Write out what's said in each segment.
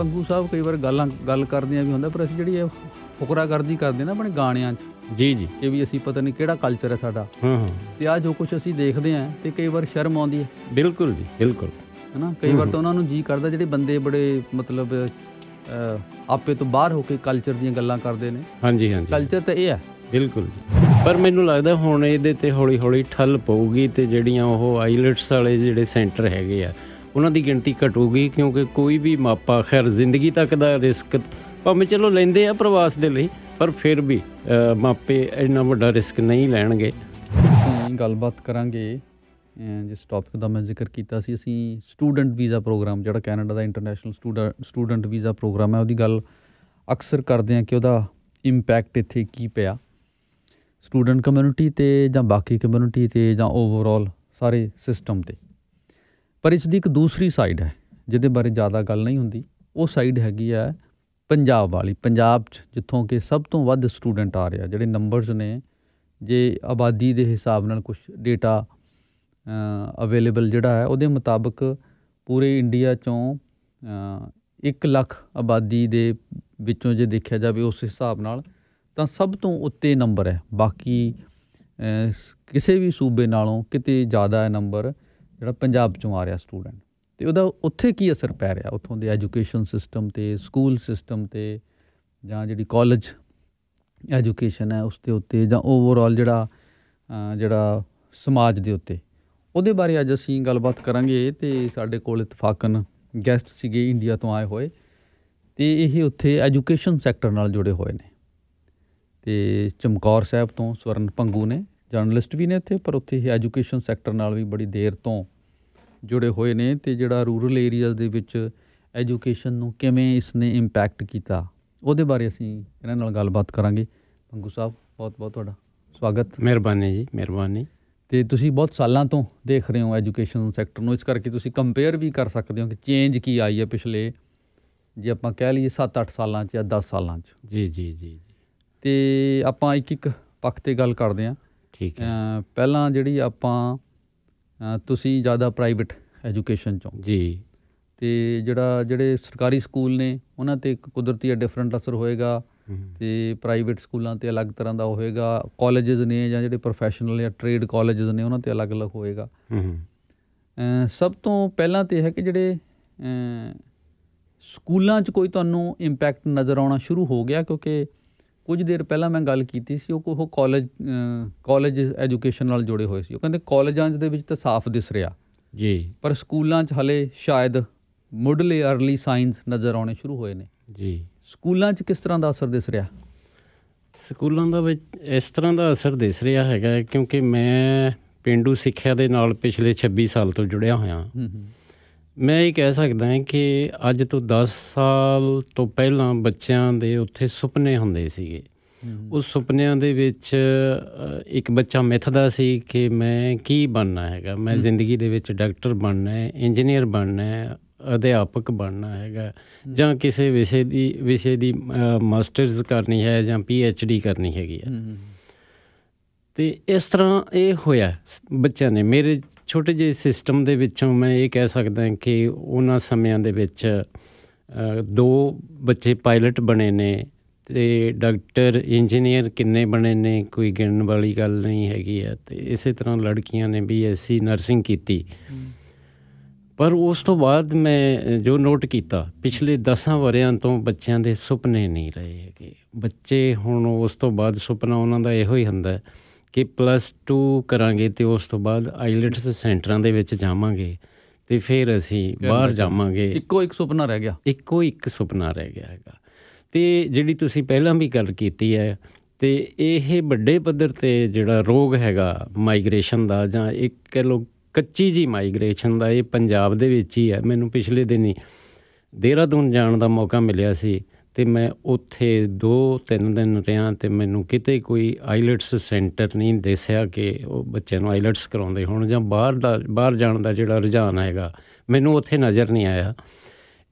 ਪੰਗੂ ਸਾਹਿਬ ਕਈ ਵਾਰ ਗੱਲਾਂ ਗੱਲ ਕਰਦੇ ਆ ਵੀ ਹੁੰਦਾ ਪਰ ਅਸੀਂ ਜਿਹੜੀ ਇਹ ਫੁਕਰਾ ਕਰਦੀ ਕਰਦੇ ਨਾ ਆਪਣੇ ਗਾਣਿਆਂ 'ਚ ਜੀ ਜੀ ਕਿ ਵੀ ਅਸੀਂ ਪਤਾ ਨਹੀਂ ਕਿਹੜਾ ਕਲਚਰ ਹੈ ਸਾਡਾ ਹਾਂ ਹਾਂ ਤੇ ਆ ਜੋ ਕੁਝ ਅਸੀਂ ਦੇਖਦੇ ਆ ਤੇ ਕਈ ਵਾਰ ਸ਼ਰਮ ਆਉਂਦੀ ਹੈ ਬਿਲਕੁਲ ਜੀ ਬਿਲਕੁਲ ਹਨਾ ਕਈ ਵਾਰ ਤਾਂ ਉਹਨਾਂ ਨੂੰ ਜੀ ਕਰਦਾ ਜਿਹੜੇ ਬੰਦੇ ਬੜੇ ਮਤਲਬ ਆਪੇ ਤੋਂ ਬਾਹਰ ਹੋ ਕੇ ਕਲਚਰ ਦੀਆਂ ਗੱਲਾਂ ਕਰਦੇ ਨੇ ਹਾਂਜੀ ਹਾਂਜੀ ਕਲਚਰ ਤਾਂ ਇਹ ਹੈ ਬਿਲਕੁਲ ਪਰ ਮੈਨੂੰ ਲੱਗਦਾ ਹੁਣ ਇਹਦੇ ਤੇ ਹੌਲੀ ਹੌਲੀ ਠੱਲ ਪਊਗੀ ਤੇ ਜਿਹੜੀਆਂ ਉਹ ਆਈਲਟਸ ਵਾਲੇ ਜਿਹੜੇ ਸੈਂਟਰ ਹੈਗੇ ਆ ਉਹਨਾਂ ਦੀ ਗਿਣਤੀ ਘਟੂਗੀ ਕਿਉਂਕਿ ਕੋਈ ਵੀ ਮਾਪਾ ਖੈਰ ਜ਼ਿੰਦਗੀ ਤੱਕ ਦਾ ਰਿਸਕ ਭਾਵੇਂ ਚਲੋ ਲੈਂਦੇ ਆ ਪ੍ਰਵਾਸ ਦੇ ਲਈ ਪਰ ਫਿਰ ਵੀ ਮਾਪੇ ਇੰਨਾ ਵੱਡਾ ਰਿਸਕ ਨਹੀਂ ਲੈਣਗੇ ਅਸੀਂ ਗੱਲਬਾਤ ਕਰਾਂਗੇ ਜਿਸ ਟੌਪਿਕ ਦਾ ਮੈਂ ਜ਼ਿਕਰ ਕੀਤਾ ਸੀ ਅਸੀਂ ਸਟੂਡੈਂਟ ਵੀਜ਼ਾ ਪ੍ਰੋਗਰਾਮ ਜਿਹੜਾ ਕੈਨੇਡਾ ਦਾ ਇੰਟਰਨੈਸ਼ਨਲ ਸਟੂਡੈਂਟ ਵੀਜ਼ਾ ਪ੍ਰੋਗਰਾਮ ਹੈ ਉਹਦੀ ਗੱਲ ਅਕਸਰ ਕਰਦੇ ਆ ਕਿ ਉਹਦਾ ਇੰਪੈਕਟ ਇੱਥੇ ਕੀ ਪਿਆ ਸਟੂਡੈਂਟ ਕਮਿਊਨਿਟੀ ਤੇ ਜਾਂ ਬਾਕੀ ਕਮਿਊਨਿਟੀ ਤੇ ਜਾਂ ਓਵਰਆਲ ਸਾਰੇ ਸਿਸਟਮ ਤੇ ਪਰ ਇਸ ਦੀ ਇੱਕ ਦੂਸਰੀ ਸਾਈਡ ਹੈ ਜਿਹਦੇ ਬਾਰੇ ਜ਼ਿਆਦਾ ਗੱਲ ਨਹੀਂ ਹੁੰਦੀ ਉਹ ਸਾਈਡ ਹੈਗੀ ਆ ਪੰਜਾਬ ਵਾਲੀ ਪੰਜਾਬ 'ਚ ਜਿੱਥੋਂ ਕਿ ਸਭ ਤੋਂ ਵੱਧ ਸਟੂਡੈਂਟ ਆ ਰਿਹਾ ਜਿਹੜੇ ਨੰਬਰਸ ਨੇ ਜੇ ਆਬਾਦੀ ਦੇ ਹਿਸਾਬ ਨਾਲ ਕੁਝ ਡਾਟਾ ਅਵੇਲੇਬਲ ਜਿਹੜਾ ਹੈ ਉਹਦੇ ਮੁਤਾਬਕ ਪੂਰੇ ਇੰਡੀਆ ਚੋਂ 1 ਲੱਖ ਆਬਾਦੀ ਦੇ ਵਿੱਚੋਂ ਜੇ ਦੇਖਿਆ ਜਾਵੇ ਉਸ ਹਿਸਾਬ ਨਾਲ ਤਾਂ ਸਭ ਤੋਂ ਉੱਤੇ ਨੰਬਰ ਹੈ ਬਾਕੀ ਕਿਸੇ ਵੀ ਸੂਬੇ ਨਾਲੋਂ ਕਿਤੇ ਜ਼ਿਆਦਾ ਹੈ ਨੰਬਰ ਜਿਹੜਾ ਪੰਜਾਬ ਚੋਂ ਆ ਰਿਹਾ ਸਟੂਡੈਂਟ ਤੇ ਉਹਦਾ ਉੱਥੇ ਕੀ ਅਸਰ ਪੈ ਰਿਹਾ ਉੱਥੋਂ ਦੇ ਐਜੂਕੇਸ਼ਨ ਸਿਸਟਮ ਤੇ ਸਕੂਲ ਸਿਸਟਮ ਤੇ ਜਾਂ ਜਿਹੜੀ ਕਾਲਜ ਐਜੂਕੇਸ਼ਨ ਹੈ ਉਸ ਦੇ ਉੱਤੇ ਜਾਂ ਓਵਰਆਲ ਜਿਹੜਾ ਜਿਹੜਾ ਸਮਾਜ ਦੇ ਉੱਤੇ ਉਹਦੇ ਬਾਰੇ ਅੱਜ ਅਸੀਂ ਗੱਲਬਾਤ ਕਰਾਂਗੇ ਤੇ ਸਾਡੇ ਕੋਲ ਇਤਫਾਕਨ ਗੈਸਟ ਸੀਗੇ ਇੰਡੀਆ ਤੋਂ ਆਏ ਹੋਏ ਤੇ ਇਹ ਉੱਥੇ ਐਜੂਕੇਸ਼ਨ ਸੈਕਟਰ ਨਾਲ ਜੁੜੇ ਹੋਏ ਨੇ ਤੇ ਚਮਕੌਰ ਸਾਹਿਬ ਤੋਂ ਸਵਰਨ ਪੰਗੂ ਨੇ ਜਰਨਲਿਸਟ ਵੀ ਨੇ ਇੱਥੇ ਪਰ ਉੱਥੇ ਇਹ ਐਜੂਕੇਸ਼ਨ ਸੈਕਟਰ ਨਾਲ ਵੀ ਬੜੀ ਦੇਰ ਤੋਂ ਜੁੜੇ ਹੋਏ ਨੇ ਤੇ ਜਿਹੜਾ ਰੂਰਲ ਏਰੀਆਜ਼ ਦੇ ਵਿੱਚ ਐਜੂਕੇਸ਼ਨ ਨੂੰ ਕਿਵੇਂ ਇਸ ਨੇ ਇੰਪੈਕਟ ਕੀਤਾ ਉਹਦੇ ਬਾਰੇ ਅਸੀਂ ਇਹਨਾਂ ਨਾਲ ਗੱਲਬਾਤ ਕਰਾਂਗੇ ਪੰਗੂ ਸਾਹਿਬ ਬਹੁਤ ਬਹੁਤ ਤੁਹਾਡਾ ਸਵਾਗਤ ਮਿਹਰਬਾਨੀ ਜੀ ਮਿਹਰਬਾਨੀ ਤੇ ਤੁਸੀਂ ਬਹੁਤ ਸਾਲਾਂ ਤੋਂ ਦੇਖ ਰਹੇ ਹੋ ਐਜੂਕੇਸ਼ਨ ਸੈਕਟਰ ਨੂੰ ਇਸ ਕਰਕੇ ਤੁਸੀਂ ਕੰਪੇਅਰ ਵੀ ਕਰ ਸਕਦੇ ਹੋ ਕਿ ਚੇਂਜ ਕੀ ਆਈ ਹੈ ਪਿਛਲੇ ਜੇ ਆਪਾਂ ਕਹਿ ਲਈਏ 7-8 ਸਾਲਾਂ 'ਚ ਜਾਂ 10 ਸਾਲਾਂ 'ਚ ਜੀ ਜੀ ਜੀ ਤੇ ਆਪਾਂ ਇੱਕ ਇੱਕ ਪੱਖ ਤੇ ਗੱਲ ਕਰਦੇ ਆਂ ਠੀਕ ਹੈ ਪਹਿਲਾਂ ਜਿਹੜੀ ਆਪਾਂ ਤੁਸੀਂ ਜ਼ਿਆਦਾ ਪ੍ਰਾਈਵੇਟ ਐਜੂਕੇਸ਼ਨ ਚੋਂ ਜੀ ਤੇ ਜਿਹੜਾ ਜਿਹੜੇ ਸਰਕਾਰੀ ਸਕੂਲ ਨੇ ਉਹਨਾਂ ਤੇ ਇੱਕ ਕੁਦਰਤੀ ਡਿਫਰੈਂਟ ਅਸਰ ਹੋਏਗਾ ਤੇ ਪ੍ਰਾਈਵੇਟ ਸਕੂਲਾਂ ਤੇ ਅਲੱਗ ਤਰ੍ਹਾਂ ਦਾ ਹੋਏਗਾ ਕਾਲਜਸ ਨੇ ਜਾਂ ਜਿਹੜੇ ਪ੍ਰੋਫੈਸ਼ਨਲ ਜਾਂ ਟ੍ਰੇਡ ਕਾਲਜਸ ਨੇ ਉਹਨਾਂ ਤੇ ਅਲੱਗ-ਅਲੱਗ ਹੋਏਗਾ ਹੂੰ ਸਭ ਤੋਂ ਪਹਿਲਾਂ ਤੇ ਹੈ ਕਿ ਜਿਹੜੇ ਸਕੂਲਾਂ 'ਚ ਕੋਈ ਤੁਹਾਨੂੰ ਇੰਪੈਕਟ ਨਜ਼ਰ ਆਉਣਾ ਸ਼ੁਰੂ ਹੋ ਗਿਆ ਕਿਉਂਕਿ ਕੁਝ ਦਿਨ ਪਹਿਲਾਂ ਮੈਂ ਗੱਲ ਕੀਤੀ ਸੀ ਉਹ ਉਹ ਕਾਲਜ ਕਾਲਜ ਐਜੂਕੇਸ਼ਨ ਨਾਲ ਜੁੜੇ ਹੋਏ ਸੀ ਉਹ ਕਹਿੰਦੇ ਕਾਲਜਾਂ ਦੇ ਵਿੱਚ ਤਾਂ ਸਾਫ਼ ਦਿਸ ਰਿਹਾ ਜੀ ਪਰ ਸਕੂਲਾਂ 'ਚ ਹਲੇ ਸ਼ਾਇਦ ਮੁੱਢਲੇ अर्ਲੀ ਸਾਇੰਸ ਨਜ਼ਰ ਆਉਣੇ ਸ਼ੁਰੂ ਹੋਏ ਨੇ ਜੀ ਸਕੂਲਾਂ 'ਚ ਕਿਸ ਤਰ੍ਹਾਂ ਦਾ ਅਸਰ ਦਿਸ ਰਿਹਾ ਸਕੂਲਾਂ ਦਾ ਵਿੱਚ ਇਸ ਤਰ੍ਹਾਂ ਦਾ ਅਸਰ ਦਿਸ ਰਿਹਾ ਹੈਗਾ ਕਿਉਂਕਿ ਮੈਂ ਪਿੰਡੂ ਸਿੱਖਿਆ ਦੇ ਨਾਲ ਪਿਛਲੇ 26 ਸਾਲ ਤੋਂ ਜੁੜਿਆ ਹੋਇਆ ਹੂੰ ਹੂੰ ਮੈਂ ਇਹ ਕਹਿ ਸਕਦਾ ਹਾਂ ਕਿ ਅੱਜ ਤੋਂ 10 ਸਾਲ ਤੋਂ ਪਹਿਲਾਂ ਬੱਚਿਆਂ ਦੇ ਉੱਥੇ ਸੁਪਨੇ ਹੁੰਦੇ ਸੀਗੇ ਉਸ ਸੁਪਨਿਆਂ ਦੇ ਵਿੱਚ ਇੱਕ ਬੱਚਾ ਮਿੱਥਦਾ ਸੀ ਕਿ ਮੈਂ ਕੀ ਬਣਨਾ ਹੈਗਾ ਮੈਂ ਜ਼ਿੰਦਗੀ ਦੇ ਵਿੱਚ ਡਾਕਟਰ ਬਣਨਾ ਹੈ ਇੰਜੀਨੀਅਰ ਬਣਨਾ ਹੈ ਅਧਿਆਪਕ ਬਣਨਾ ਹੈਗਾ ਜਾਂ ਕਿਸੇ ਵਿਸ਼ੇ ਦੀ ਵਿਸ਼ੇ ਦੀ ਮਾਸਟਰਸ ਕਰਨੀ ਹੈ ਜਾਂ ਪੀ ਐਚ ਡੀ ਕਰਨੀ ਹੈਗੀ ਹੈ ਤੇ ਇਸ ਤਰ੍ਹਾਂ ਇਹ ਹੋਇਆ ਬੱਚਿਆਂ ਨੇ ਮੇਰੇ ਛੋਟੇ ਜਿਹੇ ਸਿਸਟਮ ਦੇ ਵਿੱਚੋਂ ਮੈਂ ਇਹ ਕਹਿ ਸਕਦਾ ਕਿ ਉਹਨਾਂ ਸਮਿਆਂ ਦੇ ਵਿੱਚ ਦੋ ਬੱਚੇ ਪਾਇਲਟ ਬਣੇ ਨੇ ਤੇ ਡਾਕਟਰ ਇੰਜੀਨੀਅਰ ਕਿੰਨੇ ਬਣੇ ਨੇ ਕੋਈ ਗਿਣਨ ਵਾਲੀ ਗੱਲ ਨਹੀਂ ਹੈਗੀ ਹੈ ਤੇ ਇਸੇ ਤਰ੍ਹਾਂ ਲੜਕੀਆਂ ਨੇ ਵੀ ਐਸਸੀ ਨਰਸਿੰਗ ਕੀਤੀ ਪਰ ਉਸ ਤੋਂ ਬਾਅਦ ਮੈਂ ਜੋ ਨੋਟ ਕੀਤਾ ਪਿਛਲੇ 10 ਵਰਿਆਂ ਤੋਂ ਬੱਚਿਆਂ ਦੇ ਸੁਪਨੇ ਨਹੀਂ ਰਹੇ ਹੈਗੇ ਬੱਚੇ ਹੁਣ ਉਸ ਤੋਂ ਬਾਅਦ ਸੁਪਨਾ ਉਹਨਾਂ ਦਾ ਇਹੋ ਹੀ ਹੁੰਦਾ ਹੈ ਕਿ ਪਲੱਸ 2 ਕਰਾਂਗੇ ਤੇ ਉਸ ਤੋਂ ਬਾਅਦ ਆਈਲੈਟਸ ਸੈਂਟਰਾਂ ਦੇ ਵਿੱਚ ਜਾਵਾਂਗੇ ਤੇ ਫਿਰ ਅਸੀਂ ਬਾਹਰ ਜਾਵਾਂਗੇ ਇੱਕੋ ਇੱਕ ਸੁਪਨਾ ਰਹਿ ਗਿਆ ਇੱਕੋ ਇੱਕ ਸੁਪਨਾ ਰਹਿ ਗਿਆ ਹੈਗਾ ਤੇ ਜਿਹੜੀ ਤੁਸੀਂ ਪਹਿਲਾਂ ਵੀ ਗੱਲ ਕੀਤੀ ਹੈ ਤੇ ਇਹ ਵੱਡੇ ਪੱਧਰ ਤੇ ਜਿਹੜਾ ਰੋਗ ਹੈਗਾ ਮਾਈਗ੍ਰੇਸ਼ਨ ਦਾ ਜਾਂ ਇੱਕ ਕਹ ਲੋ ਕੱਚੀ ਜੀ ਮਾਈਗ੍ਰੇਸ਼ਨ ਦਾ ਇਹ ਪੰਜਾਬ ਦੇ ਵਿੱਚ ਹੀ ਹੈ ਮੈਨੂੰ ਪਿਛਲੇ ਦਿਨੀ ਦੇਹਰਾਦੂਨ ਜਾਣ ਦਾ ਮੌਕਾ ਮਿਲਿਆ ਸੀ ਤੇ ਮੈਂ ਉੱਥੇ 2-3 ਦਿਨ ਰਿਹਾ ਤੇ ਮੈਨੂੰ ਕਿਤੇ ਕੋਈ ਆਈਲਟਸ ਸੈਂਟਰ ਨਹੀਂ ਦੇਖਿਆ ਕਿ ਉਹ ਬੱਚਿਆਂ ਨੂੰ ਆਈਲਟਸ ਕਰਾਉਂਦੇ ਹੋਣ ਜਾਂ ਬਾਹਰ ਦਾ ਬਾਹਰ ਜਾਣ ਦਾ ਜਿਹੜਾ ਰੁਝਾਨ ਹੈਗਾ ਮੈਨੂੰ ਉੱਥੇ ਨਜ਼ਰ ਨਹੀਂ ਆਇਆ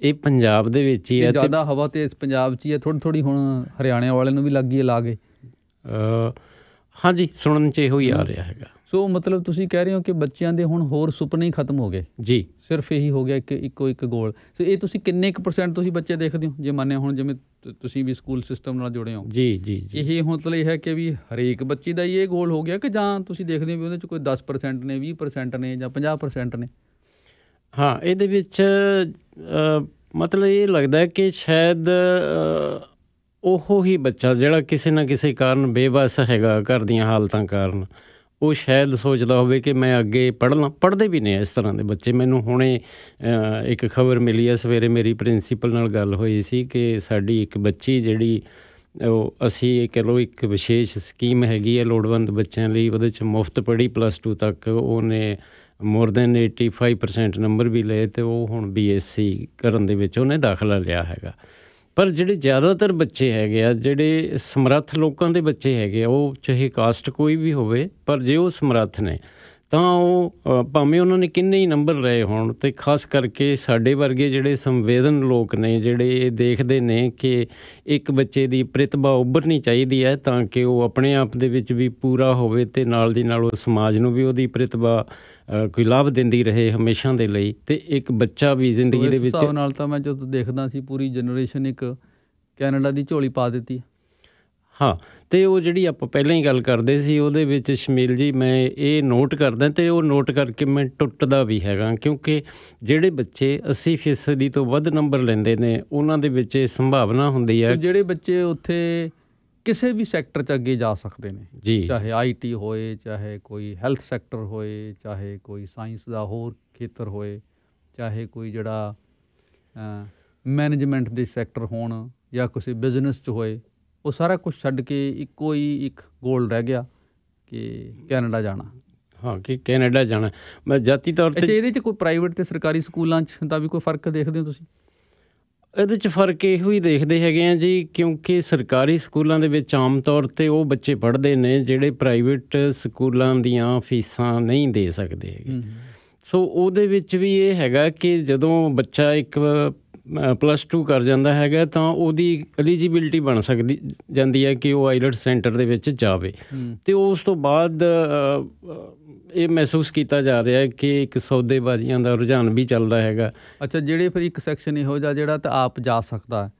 ਇਹ ਪੰਜਾਬ ਦੇ ਵਿੱਚ ਹੀ ਹੈ ਤੇ ਜ਼ਿਆਦਾ ਹਵਾ ਤੇ ਇਸ ਪੰਜਾਬ 'ਚ ਹੀ ਹੈ ਥੋੜੀ ਥੋੜੀ ਹੁਣ ਹਰਿਆਣੇ ਵਾਲੇ ਨੂੰ ਵੀ ਲੱਗੀ ਹੈ ਲਾਗੇ ਹਾਂਜੀ ਸੁਣਨ 'ਚ ਇਹੋ ਹੀ ਆ ਰਿਹਾ ਹੈਗਾ ਸੋ ਮਤਲਬ ਤੁਸੀਂ ਕਹਿ ਰਹੇ ਹੋ ਕਿ ਬੱਚਿਆਂ ਦੇ ਹੁਣ ਹੋਰ ਸੁਪਨੇ ਹੀ ਖਤਮ ਹੋ ਗਏ ਜੀ ਸਿਰਫ ਇਹੀ ਹੋ ਗਿਆ ਇੱਕ ਇੱਕੋ ਇੱਕ ਗੋਲ ਸੋ ਇਹ ਤੁਸੀਂ ਕਿੰਨੇ ਕੁ ਪਰਸੈਂਟ ਤੁਸੀਂ ਬੱਚੇ ਦੇਖਦੇ ਹੋ ਜੇ ਮੰਨਿਆ ਹੁਣ ਜਿਵੇਂ ਤੁਸੀਂ ਵੀ ਸਕੂਲ ਸਿਸਟਮ ਨਾਲ ਜੁੜੇ ਹੋ ਜੀ ਜੀ ਜੀ ਇਹ ਮਤਲਬ ਇਹ ਹੈ ਕਿ ਵੀ ਹਰੇਕ ਬੱਚੇ ਦਾ ਹੀ ਇਹ ਗੋਲ ਹੋ ਗਿਆ ਕਿ ਜਾਂ ਤੁਸੀਂ ਦੇਖਦੇ ਹੋ ਵੀ ਉਹਦੇ ਚ ਕੋਈ 10% ਨੇ 20% ਨੇ ਜਾਂ 50% ਨੇ ਹਾਂ ਇਹਦੇ ਵਿੱਚ ਮਤਲਬ ਇਹ ਲੱਗਦਾ ਕਿ ਸ਼ਾਇਦ ਉਹ ਹੀ ਬੱਚਾ ਜਿਹੜਾ ਕਿਸੇ ਨਾ ਕਿਸੇ ਕਾਰਨ ਬੇਵਸ ਹੈਗਾ ਘਰ ਦੀਆਂ ਹਾਲਤਾਂ ਕਾਰਨ ਉਹ ਸ਼ਾਇਦ ਸੋਚਦਾ ਹੋਵੇ ਕਿ ਮੈਂ ਅੱਗੇ ਪੜ੍ਹਨਾ ਪੜ੍ਹਦੇ ਵੀ ਨੇ ਇਸ ਤਰ੍ਹਾਂ ਦੇ ਬੱਚੇ ਮੈਨੂੰ ਹੁਣੇ ਇੱਕ ਖਬਰ ਮਿਲੀ ਹੈ ਸਵੇਰੇ ਮੇਰੀ ਪ੍ਰਿੰਸੀਪਲ ਨਾਲ ਗੱਲ ਹੋਈ ਸੀ ਕਿ ਸਾਡੀ ਇੱਕ ਬੱਚੀ ਜਿਹੜੀ ਉਹ ਅਸੀਂ ਕਹ ਲੋ ਇੱਕ ਵਿਸ਼ੇਸ਼ ਸਕੀਮ ਹੈਗੀ ਹੈ ਲੋੜਵੰਦ ਬੱਚਿਆਂ ਲਈ ਉਹਦੇ ਚ ਮੁਫਤ ਪੜ੍ਹੀ ਪਲੱਸ 2 ਤੱਕ ਉਹਨੇ ਮੋਰ ਦੈਨ 85% ਨੰਬਰ ਵੀ ਲਏ ਤੇ ਉਹ ਹੁਣ ਬੀਐਸਸੀ ਕਰਨ ਦੇ ਵਿੱਚ ਉਹਨੇ ਦਾਖਲਾ ਲਿਆ ਹੈਗਾ ਪਰ ਜਿਹੜੇ ਜ਼ਿਆਦਾਤਰ ਬੱਚੇ ਹੈਗੇ ਆ ਜਿਹੜੇ ਸਮਰੱਥ ਲੋਕਾਂ ਦੇ ਬੱਚੇ ਹੈਗੇ ਆ ਉਹ ਚਾਹੇ ਕਾਸਟ ਕੋਈ ਵੀ ਹੋਵੇ ਪਰ ਜੇ ਉਹ ਸਮਰੱਥ ਨੇ ਤਾਂ ਉਹ ਭਾਵੇਂ ਉਹਨਾਂ ਨੇ ਕਿੰਨੇ ਹੀ ਨੰਬਰ ਲਏ ਹੋਣ ਤੇ ਖਾਸ ਕਰਕੇ ਸਾਡੇ ਵਰਗੇ ਜਿਹੜੇ ਸੰਵੇਦਨ ਲੋਕ ਨੇ ਜਿਹੜੇ ਇਹ ਦੇਖਦੇ ਨੇ ਕਿ ਇੱਕ ਬੱਚੇ ਦੀ ਪ੍ਰਤਿਭਾ ਉੱਭਰਨੀ ਚਾਹੀਦੀ ਹੈ ਤਾਂ ਕਿ ਉਹ ਆਪਣੇ ਆਪ ਦੇ ਵਿੱਚ ਵੀ ਪੂਰਾ ਹੋਵੇ ਤੇ ਨਾਲ ਦੀ ਨਾਲ ਉਹ ਸਮਾਜ ਨੂੰ ਵੀ ਉਹਦੀ ਪ੍ਰਤਿਭਾ ਕੋਈ ਲਾਭ ਦਿੰਦੀ ਰਹੇ ਹਮੇਸ਼ਾ ਦੇ ਲਈ ਤੇ ਇੱਕ ਬੱਚਾ ਵੀ ਜ਼ਿੰਦਗੀ ਦੇ ਵਿੱਚ ਇਸ ਨਾਲ ਤਾਂ ਮੈਂ ਜਦੋਂ ਦੇਖਦਾ ਸੀ ਪੂਰੀ ਜਨਰੇਸ਼ਨ ਇੱਕ ਕੈਨੇਡਾ ਦੀ ਝੋਲੀ ਪਾ ਦਿੱਤੀ ਹਾਂ ਤੇ ਉਹ ਜਿਹੜੀ ਆਪਾਂ ਪਹਿਲਾਂ ਹੀ ਗੱਲ ਕਰਦੇ ਸੀ ਉਹਦੇ ਵਿੱਚ ਸ਼ਮੀਲ ਜੀ ਮੈਂ ਇਹ ਨੋਟ ਕਰਦਾ ਤੇ ਉਹ ਨੋਟ ਕਰਕੇ ਮੈਂ ਟੁੱਟਦਾ ਵੀ ਹੈਗਾ ਕਿਉਂਕਿ ਜਿਹੜੇ ਬੱਚੇ 80% ਤੋਂ ਵੱਧ ਨੰਬਰ ਲੈਂਦੇ ਨੇ ਉਹਨਾਂ ਦੇ ਵਿੱਚ ਇਹ ਸੰਭਾਵਨਾ ਹੁੰਦੀ ਹੈ ਜਿਹੜੇ ਬੱਚੇ ਉੱਥੇ ਕਿਸੇ ਵੀ ਸੈਕਟਰ 'ਚ ਅੱਗੇ ਜਾ ਸਕਦੇ ਨੇ ਜੀ ਚਾਹੇ ਆਈਟੀ ਹੋਏ ਚਾਹੇ ਕੋਈ ਹੈਲਥ ਸੈਕਟਰ ਹੋਏ ਚਾਹੇ ਕੋਈ ਸਾਇੰਸ ਦਾ ਹੋਰ ਖੇਤਰ ਹੋਏ ਚਾਹੇ ਕੋਈ ਜਿਹੜਾ ਮੈਨੇਜਮੈਂਟ ਦੇ ਸੈਕਟਰ ਹੋਣ ਜਾਂ ਕਿਸੇ ਬਿਜ਼ਨਸ 'ਚ ਹੋਏ ਉਹ ਸਾਰਾ ਕੁਝ ਛੱਡ ਕੇ ਇੱਕੋ ਹੀ ਇੱਕ ਗੋਲ ਰਹਿ ਗਿਆ ਕਿ ਕੈਨੇਡਾ ਜਾਣਾ ਹਾਂ ਕਿ ਕੈਨੇਡਾ ਜਾਣਾ ਮੈਂ ਜਾਤੀ ਤੌਰ ਤੇ ਇਹਦੇ 'ਚ ਕੋਈ ਪ੍ਰਾਈਵੇਟ ਤੇ ਸਰਕਾਰੀ ਸਕੂਲਾਂ 'ਚ ਦਾ ਵੀ ਕੋਈ ਫਰਕ ਦੇਖਦੇ ਹੋ ਤੁਸੀਂ ਇਹਦੇ 'ਚ ਫਰਕ ਇਹੋ ਹੀ ਦੇਖਦੇ ਹੈਗੇ ਆ ਜੀ ਕਿਉਂਕਿ ਸਰਕਾਰੀ ਸਕੂਲਾਂ ਦੇ ਵਿੱਚ ਆਮ ਤੌਰ ਤੇ ਉਹ ਬੱਚੇ ਪੜ੍ਹਦੇ ਨੇ ਜਿਹੜੇ ਪ੍ਰਾਈਵੇਟ ਸਕੂਲਾਂ ਦੀਆਂ ਫੀਸਾਂ ਨਹੀਂ ਦੇ ਸਕਦੇ ਹੈਗੇ ਸੋ ਉਹਦੇ ਵਿੱਚ ਵੀ ਇਹ ਹੈਗਾ ਕਿ ਜਦੋਂ ਬੱਚਾ ਇੱਕ ਪਲੱਸ 2 ਕਰ ਜਾਂਦਾ ਹੈਗਾ ਤਾਂ ਉਹਦੀ ਐਲੀਜੀਬਿਲਟੀ ਬਣ ਸਕਦੀ ਜਾਂਦੀ ਹੈ ਕਿ ਉਹ ਆਈਲਟ ਸੈਂਟਰ ਦੇ ਵਿੱਚ ਜਾਵੇ ਤੇ ਉਸ ਤੋਂ ਬਾਅਦ ਇਹ ਮਹਿਸੂਸ ਕੀਤਾ ਜਾ ਰਿਹਾ ਹੈ ਕਿ ਇੱਕ ਸੌਦੇਬਾਜ਼ੀਆਂ ਦਾ ਰੁਝਾਨ ਵੀ ਚੱਲਦਾ ਹੈਗਾ ਅੱਛਾ ਜਿਹੜੇ ਫਿਰ ਇੱਕ ਸੈਕਸ਼ਨ ਇਹੋ ਜਿਹਾ ਜਿਹੜਾ ਤਾਂ ਆਪ ਜਾ ਸਕਦਾ ਹੈ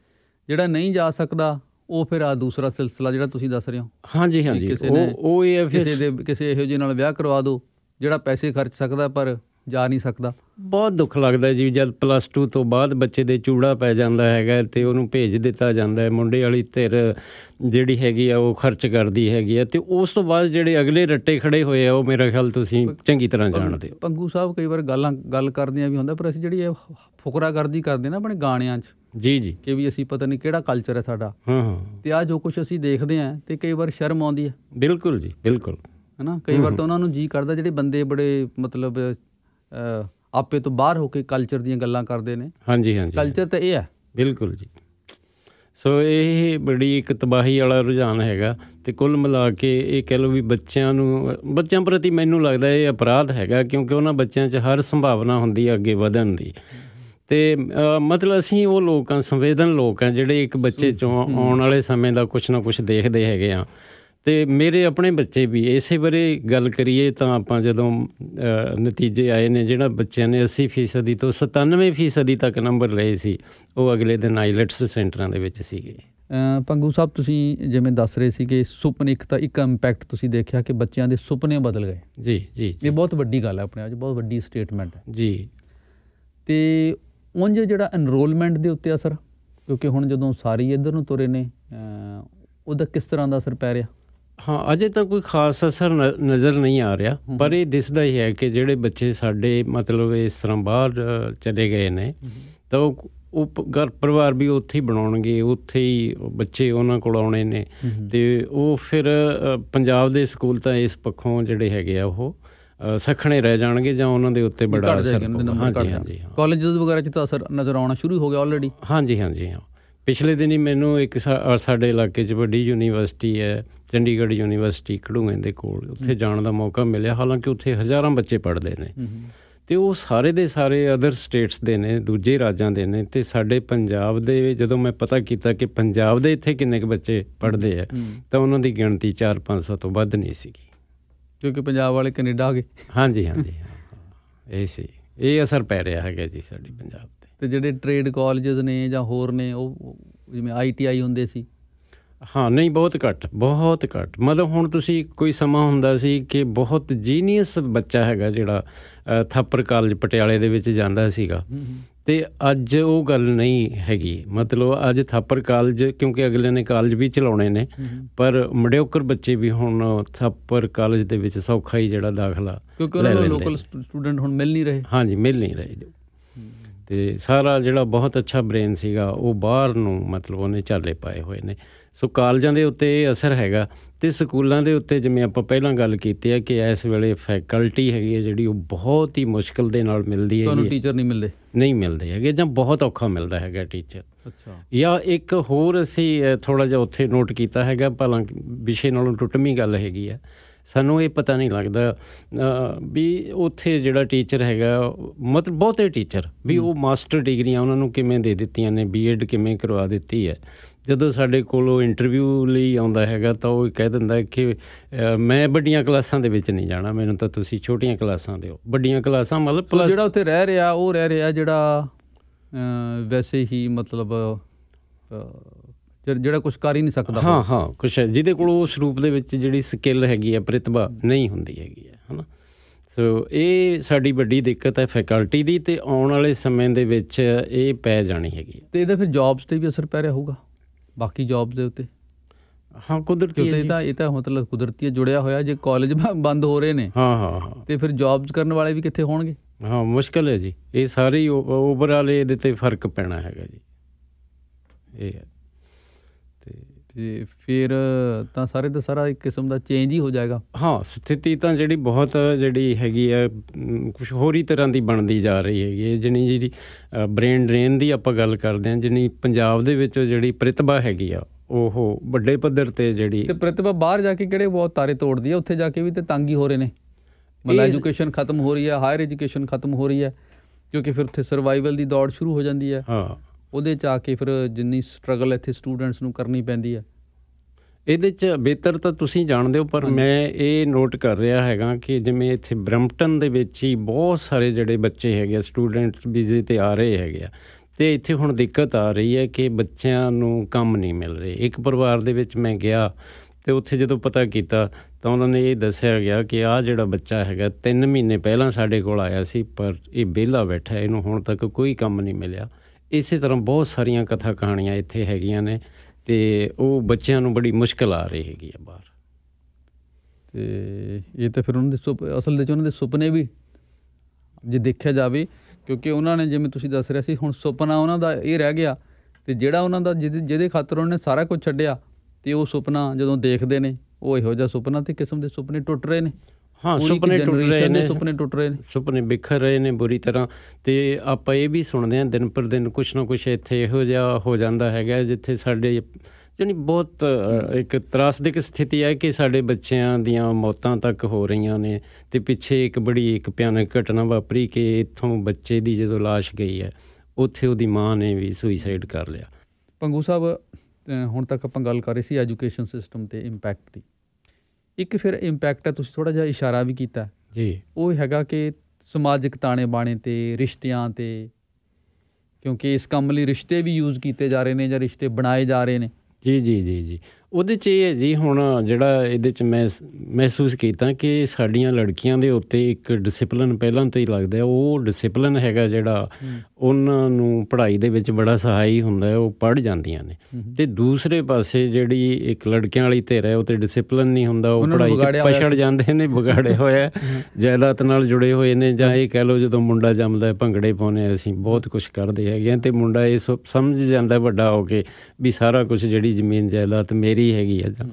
ਜਿਹੜਾ ਨਹੀਂ ਜਾ ਸਕਦਾ ਉਹ ਫਿਰ ਆ ਦੂਸਰਾ ਸਿਲਸਿਲਾ ਜਿਹੜਾ ਤੁਸੀਂ ਦੱਸ ਰਹੇ ਹੋ ਹਾਂਜੀ ਹਾਂਜੀ ਉਹ ਉਹ ਇਹ ਫਿਰ ਕਿਸੇ ਦੇ ਕਿਸੇ ਇਹੋ ਜਿਹੇ ਨਾਲ ਵਿਆਹ ਕਰਵਾ ਦਿਓ ਜਿਹੜਾ ਪੈਸੇ ਖਰਚ ਸਕਦਾ ਪਰ ਜਾ ਨਹੀਂ ਸਕਦਾ ਬਹੁਤ ਦੁੱਖ ਲੱਗਦਾ ਜੀ ਜਦ ਪਲੱਸ 2 ਤੋਂ ਬਾਅਦ ਬੱਚੇ ਦੇ ਚੂੜਾ ਪੈ ਜਾਂਦਾ ਹੈਗਾ ਤੇ ਉਹਨੂੰ ਭੇਜ ਦਿੱਤਾ ਜਾਂਦਾ ਹੈ ਮੁੰਡੇ ਵਾਲੀ ਧਿਰ ਜਿਹੜੀ ਹੈਗੀ ਆ ਉਹ ਖਰਚ ਕਰਦੀ ਹੈਗੀ ਆ ਤੇ ਉਸ ਤੋਂ ਬਾਅਦ ਜਿਹੜੇ ਅਗਲੇ ਰੱਟੇ ਖੜੇ ਹੋਏ ਆ ਉਹ ਮੇਰੇ ਖਿਆਲ ਤੁਸੀਂ ਚੰਗੀ ਤਰ੍ਹਾਂ ਜਾਣਦੇ ਹੋ ਪੰਗੂ ਸਾਹਿਬ ਕਈ ਵਾਰ ਗੱਲਾਂ ਗੱਲ ਕਰਦੇ ਆ ਵੀ ਹੁੰਦਾ ਪਰ ਅਸੀਂ ਜਿਹੜੀ ਇਹ ਫੁਕਰਾਗਰਦੀ ਕਰਦੇ ਨਾ ਆਪਣੇ ਗਾਣਿਆਂ 'ਚ ਜੀ ਜੀ ਕਿ ਵੀ ਅਸੀਂ ਪਤਾ ਨਹੀਂ ਕਿਹੜਾ ਕਲਚਰ ਹੈ ਸਾਡਾ ਹਾਂ ਹਾਂ ਤੇ ਆ ਜੋ ਕੁਝ ਅਸੀਂ ਦੇਖਦੇ ਆ ਤੇ ਕਈ ਵਾਰ ਸ਼ਰਮ ਆਉਂਦੀ ਹੈ ਬਿਲਕੁਲ ਜੀ ਬਿਲਕੁਲ ਹਨਾ ਕਈ ਵਾਰ ਤਾਂ ਉਹਨਾਂ ਨੂੰ ਜੀ ਕਰਦਾ ਜਿਹੜੇ ਬੰਦੇ ਬੜੇ ਮਤਲਬ ਆਪੇ ਤੋਂ ਬਾਹਰ ਹੋ ਕੇ ਕਲਚਰ ਦੀਆਂ ਗੱਲਾਂ ਕਰਦੇ ਨੇ ਹਾਂਜੀ ਹਾਂਜੀ ਕਲਚਰ ਤਾਂ ਇਹ ਹੈ ਬਿਲਕੁਲ ਜੀ ਸੋ ਇਹ ਬੜੀ ਇੱਕ ਤਬਾਹੀ ਵਾਲਾ ਰੁਝਾਨ ਹੈਗਾ ਤੇ ਕੁੱਲ ਮਿਲਾ ਕੇ ਇਹ ਕਹਿ ਲਓ ਵੀ ਬੱਚਿਆਂ ਨੂੰ ਬੱਚਿਆਂ ਪ੍ਰਤੀ ਮੈਨੂੰ ਲੱਗਦਾ ਇਹ ਅਪਰਾਧ ਹੈਗਾ ਕਿਉਂਕਿ ਉਹਨਾਂ ਬੱਚਿਆਂ 'ਚ ਹਰ ਸੰਭਾਵਨਾ ਹੁੰਦੀ ਹੈ ਅੱਗੇ ਵਧਣ ਦੀ ਤੇ ਮਤਲਬ ਅਸੀਂ ਉਹ ਲੋਕਾਂ ਸੰਵੇਦਨ ਲੋਕ ਆ ਜਿਹੜੇ ਇੱਕ ਬੱਚੇ ਚੋਂ ਆਉਣ ਵਾਲੇ ਸਮੇਂ ਦਾ ਕੁਝ ਨਾ ਕੁਝ ਦੇਖਦੇ ਹੈਗੇ ਆ ਤੇ ਮੇਰੇ ਆਪਣੇ ਬੱਚੇ ਵੀ ਇਸੇ ਬਾਰੇ ਗੱਲ ਕਰੀਏ ਤਾਂ ਆਪਾਂ ਜਦੋਂ ਨਤੀਜੇ ਆਏ ਨੇ ਜਿਹੜਾ ਬੱਚਿਆਂ ਨੇ 80% ਦੀ ਤੋਂ 97% ਦੀ ਤੱਕ ਨੰਬਰ ਲਏ ਸੀ ਉਹ ਅਗਲੇ ਦਿਨ ਆਈਲੈਟਸ ਸੈਂਟਰਾਂ ਦੇ ਵਿੱਚ ਸੀਗੇ ਪੰਗੂ ਸਾਹਿਬ ਤੁਸੀਂ ਜਿਵੇਂ ਦੱਸ ਰਹੇ ਸੀ ਕਿ ਸੁਪਨੇ ਇੱਕ ਤਾਂ ਇੱਕ ਇੰਪੈਕਟ ਤੁਸੀਂ ਦੇਖਿਆ ਕਿ ਬੱਚਿਆਂ ਦੇ ਸੁਪਨੇ ਬਦਲ ਗਏ ਜੀ ਜੀ ਇਹ ਬਹੁਤ ਵੱਡੀ ਗੱਲ ਹੈ ਆਪਣੇ ਆਪ ਬਹੁਤ ਵੱਡੀ ਸਟੇਟਮੈਂਟ ਹੈ ਜੀ ਤੇ ਉਂਝ ਜਿਹੜਾ ਐਨਰੋਲਮੈਂਟ ਦੇ ਉੱਤੇ ਅਸਰ ਕਿਉਂਕਿ ਹੁਣ ਜਦੋਂ ਸਾਰੇ ਇਧਰ ਨੂੰ ਤੁਰੇ ਨੇ ਉਹਦਾ ਕਿਸ ਤਰ੍ਹਾਂ ਦਾ ਅਸਰ ਪੈ ਰਿਹਾ ਹਾਂ ਅਜੇ ਤਾਂ ਕੋਈ ਖਾਸ ਅਸਰ ਨਜ਼ਰ ਨਹੀਂ ਆ ਰਿਹਾ ਪਰ ਇਹ ਦਿਸਦਾ ਹੀ ਹੈ ਕਿ ਜਿਹੜੇ ਬੱਚੇ ਸਾਡੇ ਮਤਲਬ ਇਸ ਤਰ੍ਹਾਂ ਬਾਹਰ ਚਲੇ ਗਏ ਨੇ ਤਾਂ ਉਹ ਘਰ ਪਰਿਵਾਰ ਵੀ ਉੱਥੇ ਹੀ ਬਣਾਉਣਗੇ ਉੱਥੇ ਹੀ ਬੱਚੇ ਉਹਨਾਂ ਕੋਲ ਆਉਣੇ ਨੇ ਤੇ ਉਹ ਫਿਰ ਪੰਜਾਬ ਦੇ ਸਕੂਲ ਤਾਂ ਇਸ ਪੱਖੋਂ ਜਿਹੜੇ ਹੈਗੇ ਆ ਉਹ ਸਖਣੇ ਰਹਿ ਜਾਣਗੇ ਜਾਂ ਉਹਨਾਂ ਦੇ ਉੱਤੇ ਬੜਾ ਅਸਰ ਹਾਂਜੀ ਕਾਲਜਸ ਵਗੈਰਾ 'ਚ ਤਾਂ ਅਸਰ ਨਜ਼ਰ ਆਉਣਾ ਸ਼ੁਰੂ ਹੋ ਗਿਆ ਆਲਰੇਡੀ ਹਾਂਜੀ ਹਾਂਜੀ ਪਿਛਲੇ ਦਿਨੀ ਮੈਨੂੰ ਇੱਕ ਸਾਡੇ ਇਲਾਕੇ 'ਚ ਵੱਡੀ ਯੂਨੀਵਰਸਿਟੀ ਹੈ ਚੰਡੀਗੜ੍ਹ ਯੂਨੀਵਰਸਿਟੀ ਖੜੂਵੇਂ ਦੇ ਕੋਲ ਉੱਥੇ ਜਾਣ ਦਾ ਮੌਕਾ ਮਿਲਿਆ ਹਾਲਾਂਕਿ ਉੱਥੇ ਹਜ਼ਾਰਾਂ ਬੱਚੇ ਪੜ੍ਹਦੇ ਨੇ ਤੇ ਉਹ ਸਾਰੇ ਦੇ ਸਾਰੇ ਅਦਰ ਸਟੇਟਸ ਦੇ ਨੇ ਦੂਜੇ ਰਾਜਾਂ ਦੇ ਨੇ ਤੇ ਸਾਡੇ ਪੰਜਾਬ ਦੇ ਜਦੋਂ ਮੈਂ ਪਤਾ ਕੀਤਾ ਕਿ ਪੰਜਾਬ ਦੇ ਇੱਥੇ ਕਿੰਨੇ ਕੁ ਬੱਚੇ ਪੜ੍ਹਦੇ ਆ ਤਾਂ ਉਹਨਾਂ ਦੀ ਗਿਣਤੀ 4-500 ਤੋਂ ਵੱਧ ਨਹੀਂ ਸੀਗੀ ਕਿਉਂਕਿ ਪੰਜਾਬ ਵਾਲੇ ਕੈਨੇਡਾ ਗਏ ਹਾਂਜੀ ਹਾਂਜੀ ਇਹ ਸੀ ਇਹ ਅਸਰ ਪੈ ਰਿਹਾ ਹੈਗਾ ਜੀ ਸਾਡੇ ਪੰਜਾਬ ਤੇ ਤੇ ਜਿਹੜੇ ਟ੍ਰੇਡ ਕਾਲਜਸ ਨੇ ਜਾਂ ਹੋਰ ਨੇ ਉਹ ਜਿਵੇਂ ਆਈਟੀਆਈ ਹੁੰਦੇ ਸੀ ਹਾਂ ਨਹੀਂ ਬਹੁਤ ਘੱਟ ਬਹੁਤ ਘੱਟ ਮਤਲਬ ਹੁਣ ਤੁਸੀਂ ਕੋਈ ਸਮਾਂ ਹੁੰਦਾ ਸੀ ਕਿ ਬਹੁਤ ਜੀਨੀਅਸ ਬੱਚਾ ਹੈਗਾ ਜਿਹੜਾ ਥਾਪਰ ਕਾਲਜ ਪਟਿਆਲੇ ਦੇ ਵਿੱਚ ਜਾਂਦਾ ਸੀਗਾ ਤੇ ਅੱਜ ਉਹ ਗੱਲ ਨਹੀਂ ਹੈਗੀ ਮਤਲਬ ਅੱਜ ਥਾਪਰ ਕਾਲਜ ਕਿਉਂਕਿ ਅਗਲੇ ਨੇ ਕਾਲਜ ਵੀ ਚਲਾਉਣੇ ਨੇ ਪਰ ਮੜਿਓਕਰ ਬੱਚੇ ਵੀ ਹੁਣ ਥਾਪਰ ਕਾਲਜ ਦੇ ਵਿੱਚ ਸੌਖਾ ਹੀ ਜਿਹੜਾ ਦਾਖਲਾ ਕਿਉਂਕਿ ਉਹਨਾਂ ਨੂੰ ਲੋਕਲ ਸਟੂਡੈਂਟ ਹੁਣ ਮਿਲ ਨਹੀਂ ਰਹੇ ਹਾਂਜੀ ਮਿਲ ਨਹੀਂ ਰਹੇ ਤੇ ਸਾਰਾ ਜਿਹੜਾ ਬਹੁਤ ਅੱਛਾ ਬ੍ਰੇਨ ਸੀਗਾ ਉਹ ਬਾਹਰ ਨੂੰ ਮਤਲਬ ਉਹਨੇ ਚਾਲੇ ਪਾਏ ਹੋਏ ਨੇ ਸੋ ਕਾਲਜਾਂ ਦੇ ਉੱਤੇ ਇਹ ਅਸਰ ਹੈਗਾ ਤੇ ਸਕੂਲਾਂ ਦੇ ਉੱਤੇ ਜਿਵੇਂ ਆਪਾਂ ਪਹਿਲਾਂ ਗੱਲ ਕੀਤੀ ਹੈ ਕਿ ਇਸ ਵੇਲੇ ਫੈਕਲਟੀ ਹੈਗੀ ਹੈ ਜਿਹੜੀ ਉਹ ਬਹੁਤ ਹੀ ਮੁਸ਼ਕਲ ਦੇ ਨਾਲ ਮਿਲਦੀ ਹੈ ਤੁਹਾਨੂੰ ਟੀਚਰ ਨਹੀਂ ਮਿਲਦੇ ਨਹੀਂ ਮਿਲਦੇ ਹੈਗੇ ਜਾਂ ਬਹੁਤ ਔਖਾ ਮਿਲਦਾ ਹੈਗਾ ਟੀਚਰ ਅੱਛਾ ਜਾਂ ਇੱਕ ਹੋਰ ਅਸੀਂ ਥੋੜਾ ਜਿਹਾ ਉੱਥੇ ਨੋਟ ਕੀਤਾ ਹੈਗਾ ਭਲਾ ਵਿਸ਼ੇ ਨਾਲੋਂ ਟੁੱਟਵੀਂ ਗੱਲ ਹੈਗੀ ਹੈ ਸਾਨੂੰ ਇਹ ਪਤਾ ਨਹੀਂ ਲੱਗਦਾ ਵੀ ਉੱਥੇ ਜਿਹੜਾ ਟੀਚਰ ਹੈਗਾ ਮਤਲਬ ਬਹੁਤੇ ਟੀਚਰ ਵੀ ਉਹ ਮਾਸਟਰ ਡਿਗਰੀਆਂ ਉਹਨਾਂ ਨੂੰ ਕਿਵੇਂ ਦੇ ਦਿੱਤੀਆਂ ਨੇ ਬੀਐਡ ਕਿਵੇਂ ਕਰਵਾ ਦਿੱਤੀ ਹੈ ਜਦੋਂ ਸਾਡੇ ਕੋਲ ਉਹ ਇੰਟਰਵਿਊ ਲਈ ਆਉਂਦਾ ਹੈਗਾ ਤਾਂ ਉਹ ਕਹਿ ਦਿੰਦਾ ਕਿ ਮੈਂ ਵੱਡੀਆਂ ਕਲਾਸਾਂ ਦੇ ਵਿੱਚ ਨਹੀਂ ਜਾਣਾ ਮੈਨੂੰ ਤਾਂ ਤੁਸੀਂ ਛੋਟੀਆਂ ਕਲਾਸਾਂ ਦਿਓ ਵੱਡੀਆਂ ਕਲਾਸਾਂ ਮਤਲਬ ਪਲੱਸ ਜਿਹੜਾ ਉੱਥੇ ਰਹਿ ਰਿਹਾ ਉਹ ਰਹਿ ਰਿਹਾ ਜਿਹੜਾ ਵੈਸੇ ਹੀ ਮਤਲਬ ਜਿਹੜਾ ਕੁਝ ਕਰ ਹੀ ਨਹੀਂ ਸਕਦਾ ਹਾਂ ਹਾਂ ਕੁਝ ਜਿਹਦੇ ਕੋਲ ਉਸ ਰੂਪ ਦੇ ਵਿੱਚ ਜਿਹੜੀ ਸਕਿੱਲ ਹੈਗੀ ਹੈ ਪ੍ਰਤਿਭਾ ਨਹੀਂ ਹੁੰਦੀ ਹੈਗੀ ਹੈ ਹਨਾ ਸੋ ਇਹ ਸਾਡੀ ਵੱਡੀ ਦਿੱਕਤ ਹੈ ਫੈਕਲਟੀ ਦੀ ਤੇ ਆਉਣ ਵਾਲੇ ਸਮੇਂ ਦੇ ਵਿੱਚ ਇਹ ਪੈ ਜਾਣੀ ਹੈਗੀ ਤੇ ਇਹਦਾ ਫਿਰ ਜੌਬਸ ਤੇ ਵੀ ਅਸਰ ਪੈ ਰਿਹਾ ਹੋਊਗਾ ਬਾਕੀ ਜੌਬਸ ਦੇ ਉੱਤੇ ਹਾਂ ਕੁਦਰਤੀ ਹੈ ਇਹ ਤਾਂ ਇਹ ਤਾਂ ਮਤਲਬ ਕੁਦਰਤੀ ਜੁੜਿਆ ਹੋਇਆ ਜੇ ਕਾਲਜ ਬੰਦ ਹੋ ਰਹੇ ਨੇ ਹਾਂ ਹਾਂ ਤੇ ਫਿਰ ਜੌਬਸ ਕਰਨ ਵਾਲੇ ਵੀ ਕਿੱਥੇ ਹੋਣਗੇ ਹਾਂ ਮੁਸ਼ਕਲ ਹੈ ਜੀ ਇਹ ਸਾਰੇ ਓਵਰਆਲ ਇਹਦੇ ਤੇ ਫਰਕ ਪੈਣਾ ਹੈਗਾ ਜੀ ਇਹ ਹੈ ਤੇ ਫਿਰ ਤਾਂ ਸਾਰੇ ਦਾ ਸਾਰਾ ਇੱਕ ਕਿਸਮ ਦਾ ਚੇਂਜ ਹੀ ਹੋ ਜਾਏਗਾ ਹਾਂ ਸਥਿਤੀ ਤਾਂ ਜਿਹੜੀ ਬਹੁਤ ਜਿਹੜੀ ਹੈਗੀ ਹੈ ਕੁਝ ਹੋਰ ਹੀ ਤਰ੍ਹਾਂ ਦੀ ਬਣਦੀ ਜਾ ਰਹੀ ਹੈਗੀ ਜਣੀ ਜਿਹੜੀ ਬ੍ਰੇਨ ਡਰੇਨ ਦੀ ਆਪਾਂ ਗੱਲ ਕਰਦੇ ਹਾਂ ਜਣੀ ਪੰਜਾਬ ਦੇ ਵਿੱਚ ਜਿਹੜੀ ਪ੍ਰਤਿਭਾ ਹੈਗੀ ਆ ਉਹ ਵੱਡੇ ਪੱਧਰ ਤੇ ਜਿਹੜੀ ਤੇ ਪ੍ਰਤਿਭਾ ਬਾਹਰ ਜਾ ਕੇ ਕਿਹੜੇ ਬਹੁਤ ਤਾਰੇ ਤੋੜਦੀ ਆ ਉੱਥੇ ਜਾ ਕੇ ਵੀ ਤੇ ਤੰਗੀ ਹੋ ਰਹੇ ਨੇ ਮਤਲਬ ਐਜੂਕੇਸ਼ਨ ਖਤਮ ਹੋ ਰਹੀ ਹੈ ਹਾਇਰ ਐਜੂਕੇਸ਼ਨ ਖਤਮ ਹੋ ਰਹੀ ਹੈ ਕਿਉਂਕਿ ਫਿਰ ਉੱਥੇ ਸਰਵਾਈਵਲ ਦੀ ਦੌੜ ਸ਼ੁਰੂ ਹੋ ਜਾਂਦੀ ਹੈ ਹਾਂ ਉਹਦੇ ਚ ਆ ਕੇ ਫਿਰ ਜਿੰਨੀ ਸਟਰਗਲ ਇੱਥੇ ਸਟੂਡੈਂਟਸ ਨੂੰ ਕਰਨੀ ਪੈਂਦੀ ਆ ਇਹਦੇ ਚ ਬਿਹਤਰ ਤਾਂ ਤੁਸੀਂ ਜਾਣਦੇ ਹੋ ਪਰ ਮੈਂ ਇਹ ਨੋਟ ਕਰ ਰਿਹਾ ਹੈਗਾ ਕਿ ਜਿਵੇਂ ਇੱਥੇ ਬ੍ਰੈਂਪਟਨ ਦੇ ਵਿੱਚ ਹੀ ਬਹੁਤ ਸਾਰੇ ਜਿਹੜੇ ਬੱਚੇ ਹੈਗੇ ਸਟੂਡੈਂਟਸ ਵੀਜ਼ੇ ਤੇ ਆ ਰਹੇ ਹੈਗੇ ਆ ਤੇ ਇੱਥੇ ਹੁਣ ਦਿੱਕਤ ਆ ਰਹੀ ਹੈ ਕਿ ਬੱਚਿਆਂ ਨੂੰ ਕੰਮ ਨਹੀਂ ਮਿਲ ਰਹੇ ਇੱਕ ਪਰਿਵਾਰ ਦੇ ਵਿੱਚ ਮੈਂ ਗਿਆ ਤੇ ਉੱਥੇ ਜਦੋਂ ਪਤਾ ਕੀਤਾ ਤਾਂ ਉਹਨਾਂ ਨੇ ਇਹ ਦੱਸਿਆ ਗਿਆ ਕਿ ਆਹ ਜਿਹੜਾ ਬੱਚਾ ਹੈਗਾ 3 ਮਹੀਨੇ ਪਹਿਲਾਂ ਸਾਡੇ ਕੋਲ ਆਇਆ ਸੀ ਪਰ ਇਹ ਬੇਲਾ ਬੈਠਾ ਇਹਨੂੰ ਹੁਣ ਤੱਕ ਕੋਈ ਕੰਮ ਨਹੀਂ ਮਿਲਿਆ ਇਸੇ ਤਰ੍ਹਾਂ ਬਹੁਤ ਸਾਰੀਆਂ ਕਥਾ ਕਹਾਣੀਆਂ ਇੱਥੇ ਹੈਗੀਆਂ ਨੇ ਤੇ ਉਹ ਬੱਚਿਆਂ ਨੂੰ ਬੜੀ ਮੁਸ਼ਕਲ ਆ ਰਹੀ ਹੈਗੀ ਆ ਬਾਹਰ ਤੇ ਇਹ ਤਾਂ ਫਿਰ ਉਹਨਾਂ ਦੇ ਅਸਲ ਦੇ ਚ ਉਹਨਾਂ ਦੇ ਸੁਪਨੇ ਵੀ ਜੇ ਦੇਖਿਆ ਜਾਵੇ ਕਿਉਂਕਿ ਉਹਨਾਂ ਨੇ ਜਿਵੇਂ ਤੁਸੀਂ ਦੱਸ ਰਿਹਾ ਸੀ ਹੁਣ ਸੁਪਨਾ ਉਹਨਾਂ ਦਾ ਇਹ ਰਹਿ ਗਿਆ ਤੇ ਜਿਹੜਾ ਉਹਨਾਂ ਦਾ ਜਿਹਦੇ ਖਾਤਰ ਉਹਨਾਂ ਨੇ ਸਾਰਾ ਕੁਝ ਛੱਡਿਆ ਤੇ ਉਹ ਸੁਪਨਾ ਜਦੋਂ ਦੇਖਦੇ ਨੇ ਉਹ ਇਹੋ ਜਿਹਾ ਸੁਪਨਾ ਤੇ ਕਿਸਮ ਦੇ ਸੁਪਨੇ ਟੁੱਟ ਰਹੇ ਨੇ ਹਾਂ ਸੁਪਨੇ ਟੁੱਟ ਰਹੇ ਨੇ ਸੁਪਨੇ ਟੁੱਟ ਰਹੇ ਨੇ ਸੁਪਨੇ ਬਿਖਰ ਰਹੇ ਨੇ ਬੁਰੀ ਤਰ੍ਹਾਂ ਤੇ ਆਪਾਂ ਇਹ ਵੀ ਸੁਣਦੇ ਆਂ ਦਿਨ ਪਰ ਦਿਨ ਕੁਛ ਨਾ ਕੁਛ ਇੱਥੇ ਇਹੋ ਜਿਹਾ ਹੋ ਜਾਂਦਾ ਹੈਗਾ ਜਿੱਥੇ ਸਾਡੇ ਯਾਨੀ ਬਹੁਤ ਇੱਕ ਤਰਾਸਦਿਕ ਸਥਿਤੀ ਹੈ ਕਿ ਸਾਡੇ ਬੱਚਿਆਂ ਦੀਆਂ ਮੌਤਾਂ ਤੱਕ ਹੋ ਰਹੀਆਂ ਨੇ ਤੇ ਪਿੱਛੇ ਇੱਕ ਬੜੀ ਇੱਕ ਭਿਆਨਕ ਘਟਨਾ ਵਾਪਰੀ ਕਿ ਇੱਥੋਂ ਬੱਚੇ ਦੀ ਜਦੋਂ লাশ ਗਈ ਹੈ ਉੱਥੇ ਉਹਦੀ ਮਾਂ ਨੇ ਵੀ ਸੁਈਸਾਈਡ ਕਰ ਲਿਆ ਪੰਗੂ ਸਾਹਿਬ ਹੁਣ ਤੱਕ ਆਪਾਂ ਗੱਲ ਕਰ ਰਹੇ ਸੀ ਐਜੂਕੇਸ਼ਨ ਸਿਸਟਮ ਤੇ ਇੰਪੈਕਟ ਦੀ ਇੱਕ ਫਿਰ ਇੰਪੈਕਟ ਹੈ ਤੁਸੀਂ ਥੋੜਾ ਜਿਹਾ ਇਸ਼ਾਰਾ ਵੀ ਕੀਤਾ ਜੀ ਉਹ ਹੈਗਾ ਕਿ ਸਮਾਜਿਕ ਤਾਣੇ ਬਾਣੇ ਤੇ ਰਿਸ਼ਤਿਆਂ ਤੇ ਕਿਉਂਕਿ ਇਸ ਕੰਮ ਲਈ ਰਿਸ਼ਤੇ ਵੀ ਯੂਜ਼ ਕੀਤੇ ਜਾ ਰਹੇ ਨੇ ਜਾਂ ਰਿਸ਼ਤੇ ਬਣਾਏ ਜਾ ਰਹੇ ਨੇ ਜੀ ਜੀ ਜੀ ਜੀ ਉਹਦੇ 'ਚ ਇਹ ਹੈ ਜੀ ਹੁਣ ਜਿਹੜਾ ਇਹਦੇ 'ਚ ਮੈਂ ਮਹਿਸੂਸ ਕੀਤਾ ਕਿ ਸਾਡੀਆਂ ਲੜਕੀਆਂ ਦੇ ਉੱਤੇ ਇੱਕ ਡਿਸਪਲਿਨ ਪਹਿਲਾਂ ਤੋਂ ਹੀ ਲੱਗਦਾ ਉਹ ਡਿਸਪਲਿਨ ਹੈਗਾ ਜਿਹੜਾ ਉਹਨਾਂ ਨੂੰ ਪੜ੍ਹਾਈ ਦੇ ਵਿੱਚ ਬੜਾ ਸਹਾਈ ਹੁੰਦਾ ਉਹ ਪੜ੍ਹ ਜਾਂਦੀਆਂ ਨੇ ਤੇ ਦੂਸਰੇ ਪਾਸੇ ਜਿਹੜੀ ਇੱਕ ਲੜਕਿਆਂ ਵਾਲੀ ਧਿਰ ਹੈ ਉਹ ਤੇ ਡਿਸਪਲਿਨ ਨਹੀਂ ਹੁੰਦਾ ਉਹ ਪੜ੍ਹਾਈ 'ਚ ਪਛੜ ਜਾਂਦੇ ਨੇ ਵਿਗਾੜੇ ਹੋਇਆ ਜਾਇਦਾਦ ਨਾਲ ਜੁੜੇ ਹੋਏ ਨੇ ਜਾਂ ਇਹ ਕਹਿ ਲਓ ਜਦੋਂ ਮੁੰਡਾ ਜੰਮਦਾ ਹੈ ਭੰਗੜੇ ਪਾਉਨੇ ਅਸੀਂ ਬਹੁਤ ਕੁਝ ਕਰਦੇ ਹੈਗੇ ਤੇ ਮੁੰਡਾ ਇਹ ਸਮਝ ਜਾਂਦਾ ਵੱਡਾ ਹੋ ਕੇ ਵੀ ਸਾਰਾ ਕੁਝ ਜਿਹੜੀ ਜ਼ਮੀਨ ਜਾਇਦਾਦ ਮੇਰੀ ਮੇਰੀ ਹੈਗੀ ਆ ਜਾਂ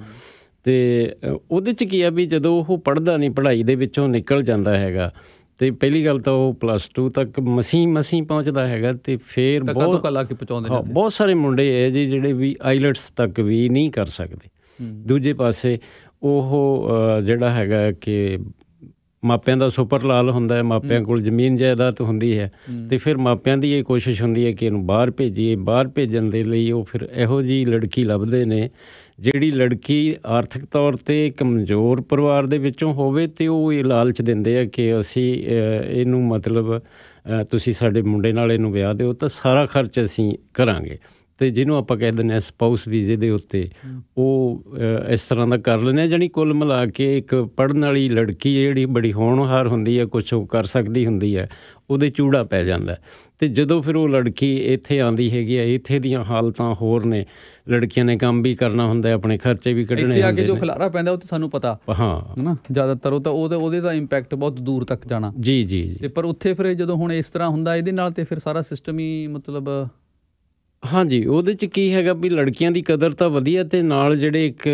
ਤੇ ਉਹਦੇ ਚ ਕੀ ਆ ਵੀ ਜਦੋਂ ਉਹ ਪੜਦਾ ਨਹੀਂ ਪੜ੍ਹਾਈ ਦੇ ਵਿੱਚੋਂ ਨਿਕਲ ਜਾਂਦਾ ਹੈਗਾ ਤੇ ਪਹਿਲੀ ਗੱਲ ਤਾਂ ਉਹ ਪਲੱਸ 2 ਤੱਕ ਮਸੀ ਮਸੀ ਪਹੁੰਚਦਾ ਹੈਗਾ ਤੇ ਫੇਰ ਬਹੁਤ ਕਲਾ ਕੇ ਪਹੁੰਚਾਉਂਦੇ ਨੇ ਬਹੁਤ ਸਾਰੇ ਮੁੰਡੇ ਐ ਜੀ ਜਿਹੜੇ ਵੀ ਆਈਲਟਸ ਤੱਕ ਵੀ ਨਹੀਂ ਕਰ ਸਕਦੇ ਦੂਜੇ ਪਾਸੇ ਉਹ ਜਿਹੜਾ ਹੈਗਾ ਕਿ ਮਾਪਿਆਂ ਦਾ ਸੁਪਰ ਲਾਲ ਹੁੰਦਾ ਹੈ ਮਾਪਿਆਂ ਕੋਲ ਜ਼ਮੀਨ ਜਾਇਦਾਦ ਹੁੰਦੀ ਹੈ ਤੇ ਫਿਰ ਮਾਪਿਆਂ ਦੀ ਇਹ ਕੋਸ਼ਿਸ਼ ਹੁੰਦੀ ਹੈ ਕਿ ਇਹਨੂੰ ਬਾਹਰ ਭੇਜੀਏ ਬਾਹਰ ਭੇਜਣ ਦੇ ਲਈ ਉਹ ਫਿਰ ਇਹੋ ਜੀ ਲੜਕੀ ਲੱਭਦੇ ਨੇ ਜਿਹੜੀ ਲੜਕੀ ਆਰਥਿਕ ਤੌਰ ਤੇ ਕਮਜ਼ੋਰ ਪਰਿਵਾਰ ਦੇ ਵਿੱਚੋਂ ਹੋਵੇ ਤੇ ਉਹ ਇਹ ਲਾਲਚ ਦਿੰਦੇ ਆ ਕਿ ਅਸੀਂ ਇਹਨੂੰ ਮਤਲਬ ਤੁਸੀਂ ਸਾਡੇ ਮੁੰਡੇ ਨਾਲ ਇਹਨੂੰ ਵਿਆਹ ਦਿਓ ਤਾਂ ਸਾਰਾ ਖਰਚ ਅਸੀਂ ਕਰਾਂਗੇ ਤੇ ਜਿਹਨੂੰ ਆਪਾਂ ਕਹਿ ਦਿੰਦੇ ਆ ਸਪਾਊਸ ਵੀਜ਼ੇ ਦੇ ਉੱਤੇ ਉਹ ਇਸ ਤਰ੍ਹਾਂ ਦਾ ਕਰ ਲੈਂਦੇ ਆ ਜਾਨੀ ਕੁੱਲ ਮਿਲਾ ਕੇ ਇੱਕ ਪੜਨ ਵਾਲੀ ਲੜਕੀ ਜਿਹੜੀ ਬੜੀ ਹੋਣਹਾਰ ਹੁੰਦੀ ਹੈ ਕੁਝ ਉਹ ਕਰ ਸਕਦੀ ਹੁੰਦੀ ਹੈ ਉਹਦੇ ਚੂੜਾ ਪੈ ਜਾਂਦਾ ਤੇ ਜਦੋਂ ਫਿਰ ਉਹ ਲੜਕੀ ਇੱਥੇ ਆਂਦੀ ਹੈਗੀ ਆ ਇੱਥੇ ਦੀਆਂ ਹਾਲਤਾਂ ਹੋਰ ਨੇ ਲੜਕੀਆਂ ਨੇ ਕੰਮ ਵੀ ਕਰਨਾ ਹੁੰਦਾ ਆਪਣੇ ਖਰਚੇ ਵੀ ਕੱਢਣੇ ਹੁੰਦੇ ਨੇ ਇੱਥੇ ਆ ਕੇ ਜੋ ਖਲਾਰਾ ਪੈਂਦਾ ਉਹ ਤਾਂ ਸਾਨੂੰ ਪਤਾ ਹਾਂ ਹਨਾ ਜ਼ਿਆਦਾਤਰ ਉਹ ਤਾਂ ਉਹਦੇ ਉਹਦੇ ਦਾ ਇੰਪੈਕਟ ਬਹੁਤ ਦੂਰ ਤੱਕ ਜਾਣਾ ਜੀ ਜੀ ਤੇ ਪਰ ਉੱਥੇ ਫਿਰ ਜਦੋਂ ਹੁਣ ਇਸ ਤਰ੍ਹਾਂ ਹੁੰਦਾ ਇਹਦੇ ਨਾਲ ਤੇ ਫਿਰ ਸਾਰਾ ਸਿਸਟਮ ਹੀ ਮਤਲਬ ਹਾਂਜੀ ਉਹਦੇ ਚ ਕੀ ਹੈਗਾ ਵੀ ਲੜਕੀਆਂ ਦੀ ਕਦਰ ਤਾਂ ਵਧੀਆ ਤੇ ਨਾਲ ਜਿਹੜੇ ਇੱਕ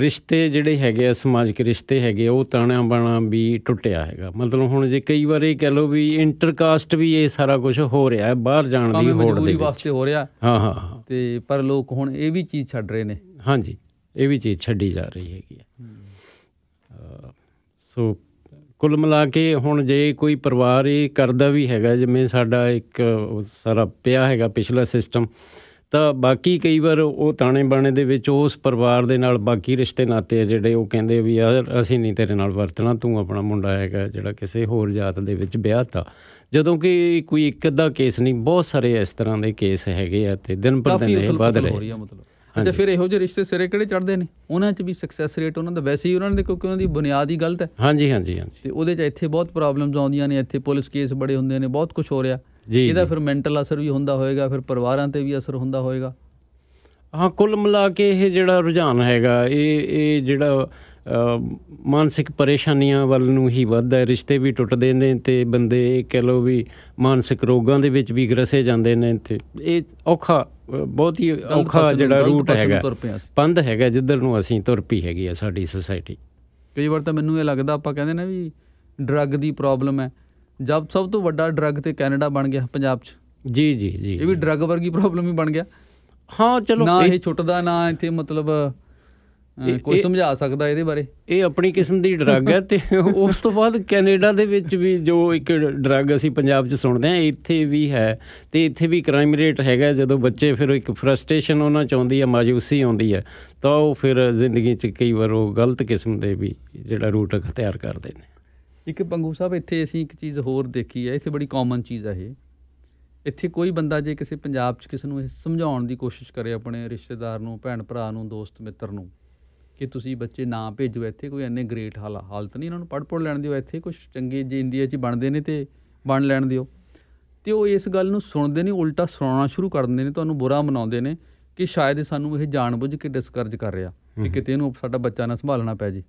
ਰਿਸ਼ਤੇ ਜਿਹੜੇ ਹੈਗੇ ਆ ਸਮਾਜਿਕ ਰਿਸ਼ਤੇ ਹੈਗੇ ਉਹ ਤਾਣਾ ਬਾਣਾ ਵੀ ਟੁੱਟਿਆ ਹੈਗਾ ਮਤਲਬ ਹੁਣ ਜੇ ਕਈ ਵਾਰ ਇਹ ਕਹ ਲੋ ਵੀ ਇੰਟਰਕਾਸਟ ਵੀ ਇਹ ਸਾਰਾ ਕੁਝ ਹੋ ਰਿਹਾ ਹੈ ਬਾਹਰ ਜਾਣ ਦੀ ਹੋੜ ਦੇ ਵਿੱਚ ਵਾਸਤੇ ਹੋ ਰਿਹਾ ਹਾਂ ਹਾਂ ਤੇ ਪਰ ਲੋਕ ਹੁਣ ਇਹ ਵੀ ਚੀਜ਼ ਛੱਡ ਰਹੇ ਨੇ ਹਾਂਜੀ ਇਹ ਵੀ ਚੀਜ਼ ਛੱਡੀ ਜਾ ਰਹੀ ਹੈਗੀ ਆ ਸੋ ਕੁੱਲ ਮਿਲਾ ਕੇ ਹੁਣ ਜੇ ਕੋਈ ਪਰਿਵਾਰ ਇਹ ਕਰਦਾ ਵੀ ਹੈਗਾ ਜਿਵੇਂ ਸਾਡਾ ਇੱਕ ਸਾਰਾ ਪਿਆ ਹੈਗਾ ਪਿਛਲਾ ਸਿਸਟਮ ਤਾਂ ਬਾਕੀ ਕਈ ਵਾਰ ਉਹ ਤਾਣੇ ਬਾਣੇ ਦੇ ਵਿੱਚ ਉਸ ਪਰਿਵਾਰ ਦੇ ਨਾਲ ਬਾਕੀ ਰਿਸ਼ਤੇ ਨਾਤੇ ਜਿਹੜੇ ਉਹ ਕਹਿੰਦੇ ਵੀ ਯਾਰ ਅਸੀਂ ਨਹੀਂ ਤੇਰੇ ਨਾਲ ਵਰਤਣਾ ਤੂੰ ਆਪਣਾ ਮੁੰਡਾ ਹੈਗਾ ਜਿਹੜਾ ਕਿਸੇ ਹੋਰ ਜਾਤ ਦੇ ਵਿੱਚ ਵਿਆਹਤਾ ਜਦੋਂ ਕਿ ਕੋਈ ਇੱਕ ਅੱਧਾ ਕੇਸ ਨਹੀਂ ਬਹੁਤ ਸਾਰੇ ਇਸ ਤਰ੍ਹਾਂ ਦੇ ਕੇਸ ਹੈਗੇ ਆ ਤੇ ਦਿਨ ਪਰ ਦਿਨ ਇਹ ਵਧ ਰਹੇ ਤੇ ਫਿਰ ਇਹੋ ਜਿਹੇ ਰਿਸ਼ਤੇ ਸਿਰੇ ਕਿਹੜੇ ਚੜਦੇ ਨੇ ਉਹਨਾਂ 'ਚ ਵੀ ਸਕਸੈਸ ਰੇਟ ਉਹਨਾਂ ਦਾ ਵੈਸੇ ਹੀ ਉਹਨਾਂ ਦੇ ਕਿਉਂਕਿ ਉਹਨਾਂ ਦੀ ਬੁਨਿਆਦ ਹੀ ਗਲਤ ਹੈ ਹਾਂਜੀ ਹਾਂਜੀ ਹਾਂਜੀ ਤੇ ਉਹਦੇ 'ਚ ਇੱਥੇ ਬਹੁਤ ਪ੍ਰੋਬਲਮਸ ਆਉਂਦੀਆਂ ਨੇ ਇੱਥੇ ਪੁਲਿਸ ਕੇਸ ਬੜੇ ਹੁੰਦੇ ਨੇ ਬਹੁਤ ਕੁਝ ਹੋ ਰਿਹਾ ਇਹਦਾ ਫਿਰ ਮੈਂਟਲ ਅਸਰ ਵੀ ਹੁੰਦਾ ਹੋਏਗਾ ਫਿਰ ਪਰਿਵਾਰਾਂ ਤੇ ਵੀ ਅਸਰ ਹੁੰਦਾ ਹੋਏਗਾ ਹਾਂ ਕੁੱਲ ਮਿਲਾ ਕੇ ਇਹ ਜਿਹੜਾ ਰੁਝਾਨ ਹੈਗਾ ਇਹ ਇਹ ਜਿਹੜਾ ਮਾਨਸਿਕ ਪਰੇਸ਼ਾਨੀਆਂ ਵੱਲ ਨੂੰ ਹੀ ਵੱਧਦਾ ਹੈ ਰਿਸ਼ਤੇ ਵੀ ਟੁੱਟਦੇ ਨੇ ਤੇ ਬੰਦੇ ਕਹ ਲੋ ਵੀ ਮਾਨਸਿਕ ਰੋਗਾਂ ਦੇ ਵਿੱਚ ਵੀ ਗਰਸੇ ਜਾਂਦੇ ਨੇ ਤੇ ਇਹ ਔਖਾ ਬਹੁਤ ਹੀ ਔਖਾ ਜਿਹੜਾ ਰੂਟ ਹੈਗਾ ਪੰਧ ਹੈਗਾ ਜਿੱਧਰ ਨੂੰ ਅਸੀਂ ਤੁਰ ਪਈ ਹੈਗੀ ਆ ਸਾਡੀ ਸੋਸਾਇਟੀ ਕਈ ਵਾਰ ਤਾਂ ਮੈਨੂੰ ਇਹ ਲੱਗਦਾ ਆਪਾਂ ਕਹਿੰਦੇ ਨਾ ਵੀ ਡਰੱਗ ਦੀ ਪ੍ਰੋਬਲਮ ਹੈ ਜਦ ਸਭ ਤੋਂ ਵੱਡਾ ਡਰੱਗ ਤੇ ਕੈਨੇਡਾ ਬਣ ਗਿਆ ਪੰਜਾਬ 'ਚ ਜੀ ਜੀ ਜੀ ਇਹ ਵੀ ਡਰੱਗ ਵਰਗੀ ਪ੍ਰੋਬਲਮ ਹੀ ਬਣ ਗਿਆ ਹਾਂ ਚਲੋ ਨਾ ਇਹ ਛੁੱਟਦਾ ਨਾ ਇੱਥੇ ਮਤਲਬ ਕੋਈ ਸਮਝਾ ਸਕਦਾ ਇਹਦੇ ਬਾਰੇ ਇਹ ਆਪਣੀ ਕਿਸਮ ਦੀ ਡਰੱਗ ਹੈ ਤੇ ਉਸ ਤੋਂ ਬਾਅਦ ਕੈਨੇਡਾ ਦੇ ਵਿੱਚ ਵੀ ਜੋ ਇੱਕ ਡਰੱਗ ਅਸੀਂ ਪੰਜਾਬ 'ਚ ਸੁਣਦੇ ਆ ਇੱਥੇ ਵੀ ਹੈ ਤੇ ਇੱਥੇ ਵੀ ਕ੍ਰਾਈਮ ਰੇਟ ਹੈਗਾ ਜਦੋਂ ਬੱਚੇ ਫਿਰ ਇੱਕ ਫਰਸਟ੍ਰੇਸ਼ਨ ਉਹਨਾਂ 'ਚ ਆਉਂਦੀ ਹੈ ਮਾਜੂਸੀ ਆਉਂਦੀ ਹੈ ਤਾਂ ਉਹ ਫਿਰ ਜ਼ਿੰਦਗੀ 'ਚ ਕਈ ਵਾਰ ਉਹ ਗਲਤ ਕਿਸਮ ਦੇ ਵੀ ਜਿਹੜਾ ਰੂਟ ਅਖਤਿਆਰ ਕਰਦੇ ਨੇ ਇੱਕ ਪੰਗੂ ਸਾਹਿਬ ਇੱਥੇ ਅਸੀਂ ਇੱਕ ਚੀਜ਼ ਹੋਰ ਦੇਖੀ ਹੈ ਇੱਥੇ ਬੜੀ ਕਾਮਨ ਚੀਜ਼ ਹੈ ਇਹ ਇੱਥੇ ਕੋਈ ਬੰਦਾ ਜੇ ਕਿਸੇ ਪੰਜਾਬ 'ਚ ਕਿਸ ਨੂੰ ਇਹ ਸਮਝਾਉਣ ਦੀ ਕੋਸ਼ਿਸ਼ ਕਰੇ ਆਪਣੇ ਰਿਸ਼ਤੇਦਾਰ ਨੂੰ ਭੈਣ ਭਰਾ ਨੂੰ ਦੋਸਤ ਮਿੱਤਰ ਨੂੰ ਕਿ ਤੁਸੀਂ ਬੱਚੇ ਨਾ ਭੇਜੋ ਇੱਥੇ ਕੋਈ ਐਨੇ ਗ੍ਰੇਟ ਹਾਲਤ ਨਹੀਂ ਇਹਨਾਂ ਨੂੰ ਪੜ ਪੜ ਲੈਣ ਦਿਓ ਇੱਥੇ ਕੁਝ ਚੰਗੇ ਜੇ ਇੰਡੀਆ 'ਚ ਬਣਦੇ ਨੇ ਤੇ ਬਣ ਲੈਣ ਦਿਓ ਤੇ ਉਹ ਇਸ ਗੱਲ ਨੂੰ ਸੁਣਦੇ ਨਹੀਂ ਉਲਟਾ ਸੁਣਾਉਣਾ ਸ਼ੁਰੂ ਕਰ ਦਿੰਦੇ ਨੇ ਤੁਹਾਨੂੰ ਬੁਰਾ ਮਨਾਉਂਦੇ ਨੇ ਕਿ ਸ਼ਾਇਦ ਸਾਨੂੰ ਇਹ ਜਾਣਬੁੱਝ ਕੇ ਡਿਸਕਰਜ ਕਰ ਰਿਹਾ ਕਿ ਕਿਤੇ ਇਹਨੂੰ ਸਾਡਾ ਬੱਚਾ ਨਾ ਸੰਭਾਲਣਾ ਪੈ ਜੇ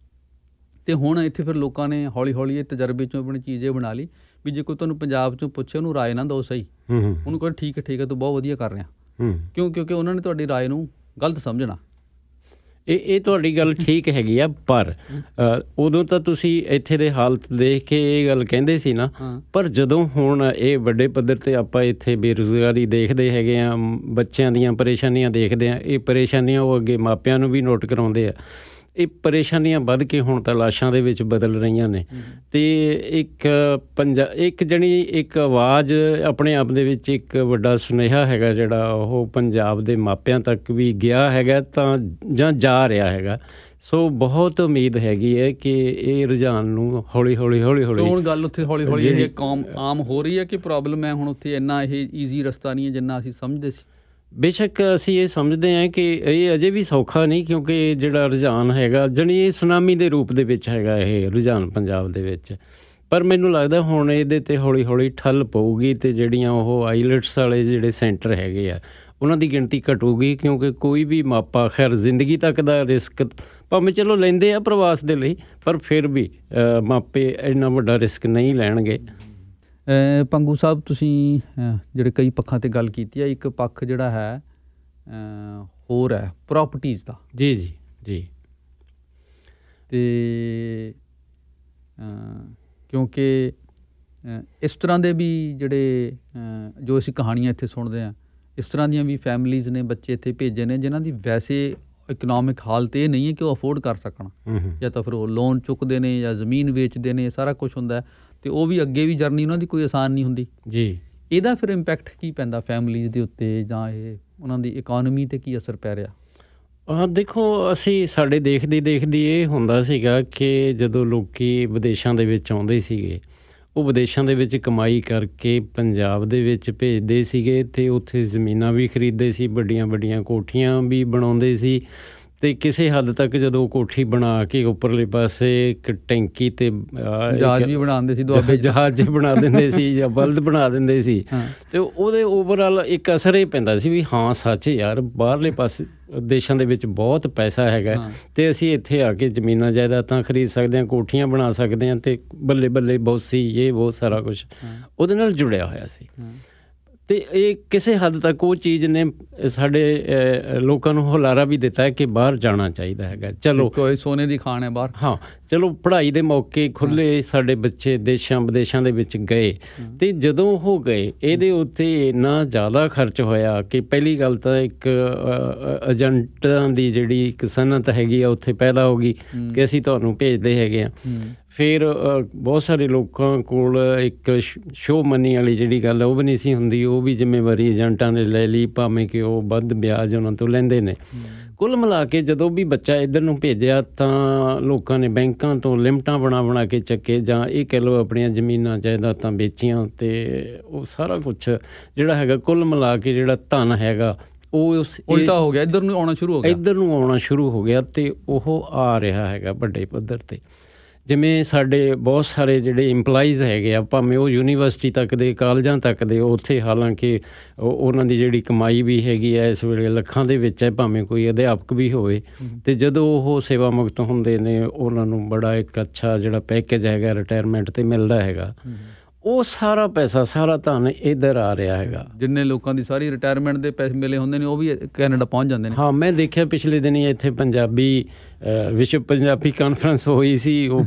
ਤੇ ਹੁਣ ਇੱਥੇ ਫਿਰ ਲੋਕਾਂ ਨੇ ਹੌਲੀ ਹੌਲੀ ਇਹ ਤਜਰਬੇ ਚੋਂ ਆਪਣੀ ਚੀਜ਼ੇ ਬਣਾ ਲਈ ਵੀ ਜੇ ਕੋਈ ਤੁਹਾਨੂੰ ਪੰਜਾਬ ਚੋਂ ਪੁੱਛੇ ਉਹਨੂੰ ਰਾਏ ਨਾ ਦਿਓ ਸਹੀ ਉਹਨੂੰ ਕਹੋ ਠੀਕ ਹੈ ਠੀਕ ਹੈ ਤੂੰ ਬਹੁਤ ਵਧੀਆ ਕਰ ਰਿਹਾ ਕਿਉਂ ਕਿਉਂਕਿ ਉਹਨਾਂ ਨੇ ਤੁਹਾਡੀ ਰਾਏ ਨੂੰ ਗਲਤ ਸਮਝਣਾ ਇਹ ਇਹ ਤੁਹਾਡੀ ਗੱਲ ਠੀਕ ਹੈਗੀ ਆ ਪਰ ਉਦੋਂ ਤਾਂ ਤੁਸੀਂ ਇੱਥੇ ਦੇ ਹਾਲਤ ਦੇਖ ਕੇ ਇਹ ਗੱਲ ਕਹਿੰਦੇ ਸੀ ਨਾ ਪਰ ਜਦੋਂ ਹੁਣ ਇਹ ਵੱਡੇ ਪੱਧਰ ਤੇ ਆਪਾਂ ਇੱਥੇ ਬੇਰੁਜ਼ਗਾਰੀ ਦੇਖਦੇ ਹੈਗੇ ਆ ਬੱਚਿਆਂ ਦੀਆਂ ਪਰੇਸ਼ਾਨੀਆਂ ਦੇਖਦੇ ਆ ਇਹ ਪਰੇਸ਼ਾਨੀਆਂ ਉਹ ਅੱਗੇ ਮਾਪਿਆਂ ਨੂੰ ਵੀ ਨੋਟ ਕਰਾਉਂਦੇ ਆ ਇਹ ਪਰੇਸ਼ਾਨੀਆਂ ਵੱਧ ਕੇ ਹੁਣ ਤਾਂ ਲਾਸ਼ਾਂ ਦੇ ਵਿੱਚ ਬਦਲ ਰਹੀਆਂ ਨੇ ਤੇ ਇੱਕ ਪੰਜਾ ਇੱਕ ਜਣੀ ਇੱਕ ਆਵਾਜ਼ ਆਪਣੇ ਆਪ ਦੇ ਵਿੱਚ ਇੱਕ ਵੱਡਾ ਸੁਨੇਹਾ ਹੈਗਾ ਜਿਹੜਾ ਉਹ ਪੰਜਾਬ ਦੇ ਮਾਪਿਆਂ ਤੱਕ ਵੀ ਗਿਆ ਹੈਗਾ ਤਾਂ ਜਾਂ ਜਾ ਰਿਹਾ ਹੈਗਾ ਸੋ ਬਹੁਤ ਉਮੀਦ ਹੈਗੀ ਹੈ ਕਿ ਇਹ ਰੁਝਾਨ ਨੂੰ ਹੌਲੀ ਹੌਲੀ ਹੌਲੀ ਹੌਲੀ ਹੁਣ ਗੱਲ ਉੱਥੇ ਹੌਲੀ ਹੌਲੀ ਇਹ ਕੌਮ ਆਮ ਹੋ ਰਹੀ ਹੈ ਕਿ ਪ੍ਰੋਬਲਮ ਹੈ ਹੁਣ ਉੱਥੇ ਇੰਨਾ ਇਹ ਈਜ਼ੀ ਰਸਤਾ ਨਹੀਂ ਹੈ ਜਿੰਨਾ ਅਸੀਂ ਸਮਝਦੇ ਸੀ ਬੇਸ਼ੱਕ ਅਸੀਂ ਇਹ ਸਮਝਦੇ ਹਾਂ ਕਿ ਇਹ ਅਜੇ ਵੀ ਸੌਖਾ ਨਹੀਂ ਕਿਉਂਕਿ ਜਿਹੜਾ ਰੁਝਾਨ ਹੈਗਾ ਜਣੀ ਇਹ ਸੁਨਾਮੀ ਦੇ ਰੂਪ ਦੇ ਵਿੱਚ ਹੈਗਾ ਇਹ ਰੁਝਾਨ ਪੰਜਾਬ ਦੇ ਵਿੱਚ ਪਰ ਮੈਨੂੰ ਲੱਗਦਾ ਹੁਣ ਇਹਦੇ ਤੇ ਹੌਲੀ-ਹੌਲੀ ਠੱਲ ਪਊਗੀ ਤੇ ਜਿਹੜੀਆਂ ਉਹ ਆਈਲਟਸ ਵਾਲੇ ਜਿਹੜੇ ਸੈਂਟਰ ਹੈਗੇ ਆ ਉਹਨਾਂ ਦੀ ਗਿਣਤੀ ਘਟੂਗੀ ਕਿਉਂਕਿ ਕੋਈ ਵੀ ਮਾਪਾ ਖੈਰ ਜ਼ਿੰਦਗੀ ਤੱਕ ਦਾ ਰਿਸਕ ਭਾਵੇਂ ਚਲੋ ਲੈਂਦੇ ਆ ਪ੍ਰਵਾਸ ਦੇ ਲਈ ਪਰ ਫਿਰ ਵੀ ਮਾਪੇ ਇੰਨਾ ਵੱਡਾ ਰਿਸਕ ਨਹੀਂ ਲੈਣਗੇ ਪੰਗੂ ਸਾਹਿਬ ਤੁਸੀਂ ਜਿਹੜੇ ਕਈ ਪੱਖਾਂ ਤੇ ਗੱਲ ਕੀਤੀ ਹੈ ਇੱਕ ਪੱਖ ਜਿਹੜਾ ਹੈ ਹੋਰ ਹੈ ਪ੍ਰਾਪਰਟੀਆਂ ਦਾ ਜੀ ਜੀ ਜੀ ਤੇ ਕਿਉਂਕਿ ਇਸ ਤਰ੍ਹਾਂ ਦੇ ਵੀ ਜਿਹੜੇ ਜੋ ਅਸੀਂ ਕਹਾਣੀਆਂ ਇੱਥੇ ਸੁਣਦੇ ਆ ਇਸ ਤਰ੍ਹਾਂ ਦੀਆਂ ਵੀ ਫੈਮਿਲੀਆਂ ਨੇ ਬੱਚੇ ਇੱਥੇ ਭੇਜੇ ਨੇ ਜਿਨ੍ਹਾਂ ਦੀ ਵੈਸੇ ਇਕਨੋਮਿਕ ਹਾਲਤ ਇਹ ਨਹੀਂ ਹੈ ਕਿ ਉਹ ਅਫੋਰਡ ਕਰ ਸਕਣ ਜਾਂ ਤਾਂ ਫਿਰ ਉਹ ਲੋਨ ਚੁੱਕਦੇ ਨੇ ਜਾਂ ਜ਼ਮੀਨ ਵੇਚਦੇ ਨੇ ਸਾਰਾ ਕੁਝ ਹੁੰਦਾ ਤੇ ਉਹ ਵੀ ਅੱਗੇ ਵੀ ਜਰਨੀ ਉਹਨਾਂ ਦੀ ਕੋਈ ਆਸਾਨ ਨਹੀਂ ਹੁੰਦੀ ਜੀ ਇਹਦਾ ਫਿਰ ਇੰਪੈਕਟ ਕੀ ਪੈਂਦਾ ਫੈਮਲੀਜ਼ ਦੇ ਉੱਤੇ ਜਾਂ ਇਹ ਉਹਨਾਂ ਦੀ ਇਕਨੋਮੀ ਤੇ ਕੀ ਅਸਰ ਪੈ ਰਿਹਾ ਆ ਦੇਖੋ ਅਸੀਂ ਸਾਡੇ ਦੇਖਦੇ ਦੇਖਦੇ ਇਹ ਹੁੰਦਾ ਸੀਗਾ ਕਿ ਜਦੋਂ ਲੋਕੀ ਵਿਦੇਸ਼ਾਂ ਦੇ ਵਿੱਚ ਆਉਂਦੇ ਸੀਗੇ ਉਹ ਵਿਦੇਸ਼ਾਂ ਦੇ ਵਿੱਚ ਕਮਾਈ ਕਰਕੇ ਪੰਜਾਬ ਦੇ ਵਿੱਚ ਭੇਜਦੇ ਸੀਗੇ ਤੇ ਉੱਥੇ ਜ਼ਮੀਨਾਂ ਵੀ ਖਰੀਦਦੇ ਸੀ ਵੱਡੀਆਂ ਵੱਡੀਆਂ ਕੋਠੀਆਂ ਵੀ ਬਣਾਉਂਦੇ ਸੀ ਤੇ ਕਿਸੇ ਹੱਦ ਤੱਕ ਜਦੋਂ ਕੋਠੀ ਬਣਾ ਕੇ ਉੱਪਰਲੇ ਪਾਸੇ ਇੱਕ ਟੈਂਕੀ ਤੇ ਜਹਾਜ਼ ਵੀ ਬਣਾਉਂਦੇ ਸੀ ਦੁਆਬੇ ਜਹਾਜ਼ ਬਣਾ ਦਿੰਦੇ ਸੀ ਜਾਂ ਬਲਦ ਬਣਾ ਦਿੰਦੇ ਸੀ ਤੇ ਉਹਦੇ ਓਵਰਆਲ ਇੱਕ ਅਸਰ ਇਹ ਪੈਂਦਾ ਸੀ ਵੀ ਹਾਂ ਸੱਚ ਯਾਰ ਬਾਹਰਲੇ ਪਾਸੇ ਦੇਸ਼ਾਂ ਦੇ ਵਿੱਚ ਬਹੁਤ ਪੈਸਾ ਹੈਗਾ ਤੇ ਅਸੀਂ ਇੱਥੇ ਆ ਕੇ ਜ਼ਮੀਨਾਂ ਜਾਇਦਾਦਾਂ ਖਰੀਦ ਸਕਦੇ ਹਾਂ ਕੋਠੀਆਂ ਬਣਾ ਸਕਦੇ ਹਾਂ ਤੇ ਬੱਲੇ ਬੱਲੇ ਬਹੁਤ ਸੀ ਇਹ ਬਹੁਤ ਸਾਰਾ ਕੁਝ ਉਹਦੇ ਨਾਲ ਜੁੜਿਆ ਹੋਇਆ ਸੀ ਤੇ ਇਹ ਕਿਸੇ ਹੱਦ ਤੱਕ ਉਹ ਚੀਜ਼ ਨੇ ਸਾਡੇ ਲੋਕਾਂ ਨੂੰ ਹੁਲਾਰਾ ਵੀ ਦਿੱਤਾ ਹੈ ਕਿ ਬਾਹਰ ਜਾਣਾ ਚਾਹੀਦਾ ਹੈਗਾ ਚਲੋ ਕੋਈ ਸੋਨੇ ਦੀ ਖਾਣ ਹੈ ਬਾਹਰ ਹਾਂ ਚਲੋ ਪੜ੍ਹਾਈ ਦੇ ਮੌਕੇ ਖੁੱਲੇ ਸਾਡੇ ਬੱਚੇ ਦੇਸ਼ਾਂ ਵਿਦੇਸ਼ਾਂ ਦੇ ਵਿੱਚ ਗਏ ਤੇ ਜਦੋਂ ਉਹ ਗਏ ਇਹਦੇ ਉੱਤੇ ਇੰਨਾ ਜ਼ਿਆਦਾ ਖਰਚ ਹੋਇਆ ਕਿ ਪਹਿਲੀ ਗੱਲ ਤਾਂ ਇੱਕ ਏਜੰਟਾਂ ਦੀ ਜਿਹੜੀ ਇੱਕ ਸਨਤ ਹੈਗੀ ਆ ਉੱਥੇ ਪੈਦਾ ਹੋ ਗਈ ਕਿ ਅਸੀਂ ਤੁਹਾਨੂੰ ਭੇਜਦੇ ਹੈਗੇ ਆ ਫਿਰ ਬਹੁਤ ਸਾਰੇ ਲੋਕਾਂ ਕੋਲ ਇੱਕ ਸ਼ੋ ਮਨੀ ਵਾਲੀ ਜਿਹੜੀ ਗੱਲ ਉਹ ਵੀ ਨਹੀਂ ਸੀ ਹੁੰਦੀ ਉਹ ਵੀ ਜ਼ਿੰਮੇਵਾਰੀ ਏਜੰਟਾਂ ਨੇ ਲੈ ਲਈ ਭਾਵੇਂ ਕਿ ਉਹ ਵੱਧ ਵਿਆਜ ਉਹਨਾਂ ਤੋਂ ਲੈਂਦੇ ਨੇ ਕੁੱਲ ਮਿਲਾ ਕੇ ਜਦੋਂ ਵੀ ਬੱਚਾ ਇਧਰ ਨੂੰ ਭੇਜਿਆ ਤਾਂ ਲੋਕਾਂ ਨੇ ਬੈਂਕਾਂ ਤੋਂ ਲਿਮਟਾਂ ਬਣਾ ਬਣਾ ਕੇ ਚੱਕੇ ਜਾਂ ਇਹ ਕਹਿ ਲੋ ਆਪਣੀਆਂ ਜ਼ਮੀਨਾਂ ਜਾਇਦਾਦਾਂ ਵੇਚੀਆਂ ਤੇ ਉਹ ਸਾਰਾ ਕੁਝ ਜਿਹੜਾ ਹੈਗਾ ਕੁੱਲ ਮਿਲਾ ਕੇ ਜਿਹੜਾ ਧਨ ਹੈਗਾ ਉਹ ਉਸ ਉਲਟਾ ਹੋ ਗਿਆ ਇਧਰ ਨੂੰ ਆਉਣਾ ਸ਼ੁਰੂ ਹੋ ਗਿਆ ਇਧਰ ਨੂੰ ਆਉਣਾ ਸ਼ੁਰੂ ਹੋ ਗਿਆ ਤੇ ਉਹ ਆ ਰਿਹਾ ਹੈਗਾ ਵੱਡੇ ਪੱਧਰ ਤੇ ਜਿਵੇਂ ਸਾਡੇ ਬਹੁਤ ਸਾਰੇ ਜਿਹੜੇ EMPLOYEES ਹੈਗੇ ਆ ਭਾਵੇਂ ਉਹ ਯੂਨੀਵਰਸਿਟੀ ਤੱਕ ਦੇ ਕਾਲਜਾਂ ਤੱਕ ਦੇ ਉੱਥੇ ਹਾਲਾਂਕਿ ਉਹਨਾਂ ਦੀ ਜਿਹੜੀ ਕਮਾਈ ਵੀ ਹੈਗੀ ਐ ਇਸ ਵੇਲੇ ਲੱਖਾਂ ਦੇ ਵਿੱਚ ਐ ਭਾਵੇਂ ਕੋਈ ਅਧਿਆਪਕ ਵੀ ਹੋਵੇ ਤੇ ਜਦੋਂ ਉਹ ਸੇਵਾ ਮੁਕਤ ਹੁੰਦੇ ਨੇ ਉਹਨਾਂ ਨੂੰ ਬੜਾ ਇੱਕ ਅੱਛਾ ਜਿਹੜਾ ਪੈਕੇਜ ਹੈਗਾ ਰਿਟਾਇਰਮੈਂਟ ਤੇ ਮਿਲਦਾ ਹੈਗਾ ਉਹ ਸਾਰਾ ਪੈਸਾ ਸਾਰਾ ਧਨ ਇਧਰ ਆ ਰਿਹਾ ਹੈਗਾ ਜਿੰਨੇ ਲੋਕਾਂ ਦੀ ਸਾਰੀ ਰਿਟਾਇਰਮੈਂਟ ਦੇ ਪੈਸੇ ਮਿਲੇ ਹੁੰਦੇ ਨੇ ਉਹ ਵੀ ਕੈਨੇਡਾ ਪਹੁੰਚ ਜਾਂਦੇ ਨੇ ਹਾਂ ਮੈਂ ਦੇਖਿਆ ਪਿਛਲੇ ਦਿਨੀ ਇੱਥੇ ਪੰਜਾਬੀ ਵਿਸ਼ਵ ਪੰਜਾਬੀ ਕਾਨਫਰੰਸ ਹੋਈ ਸੀ ਉਹ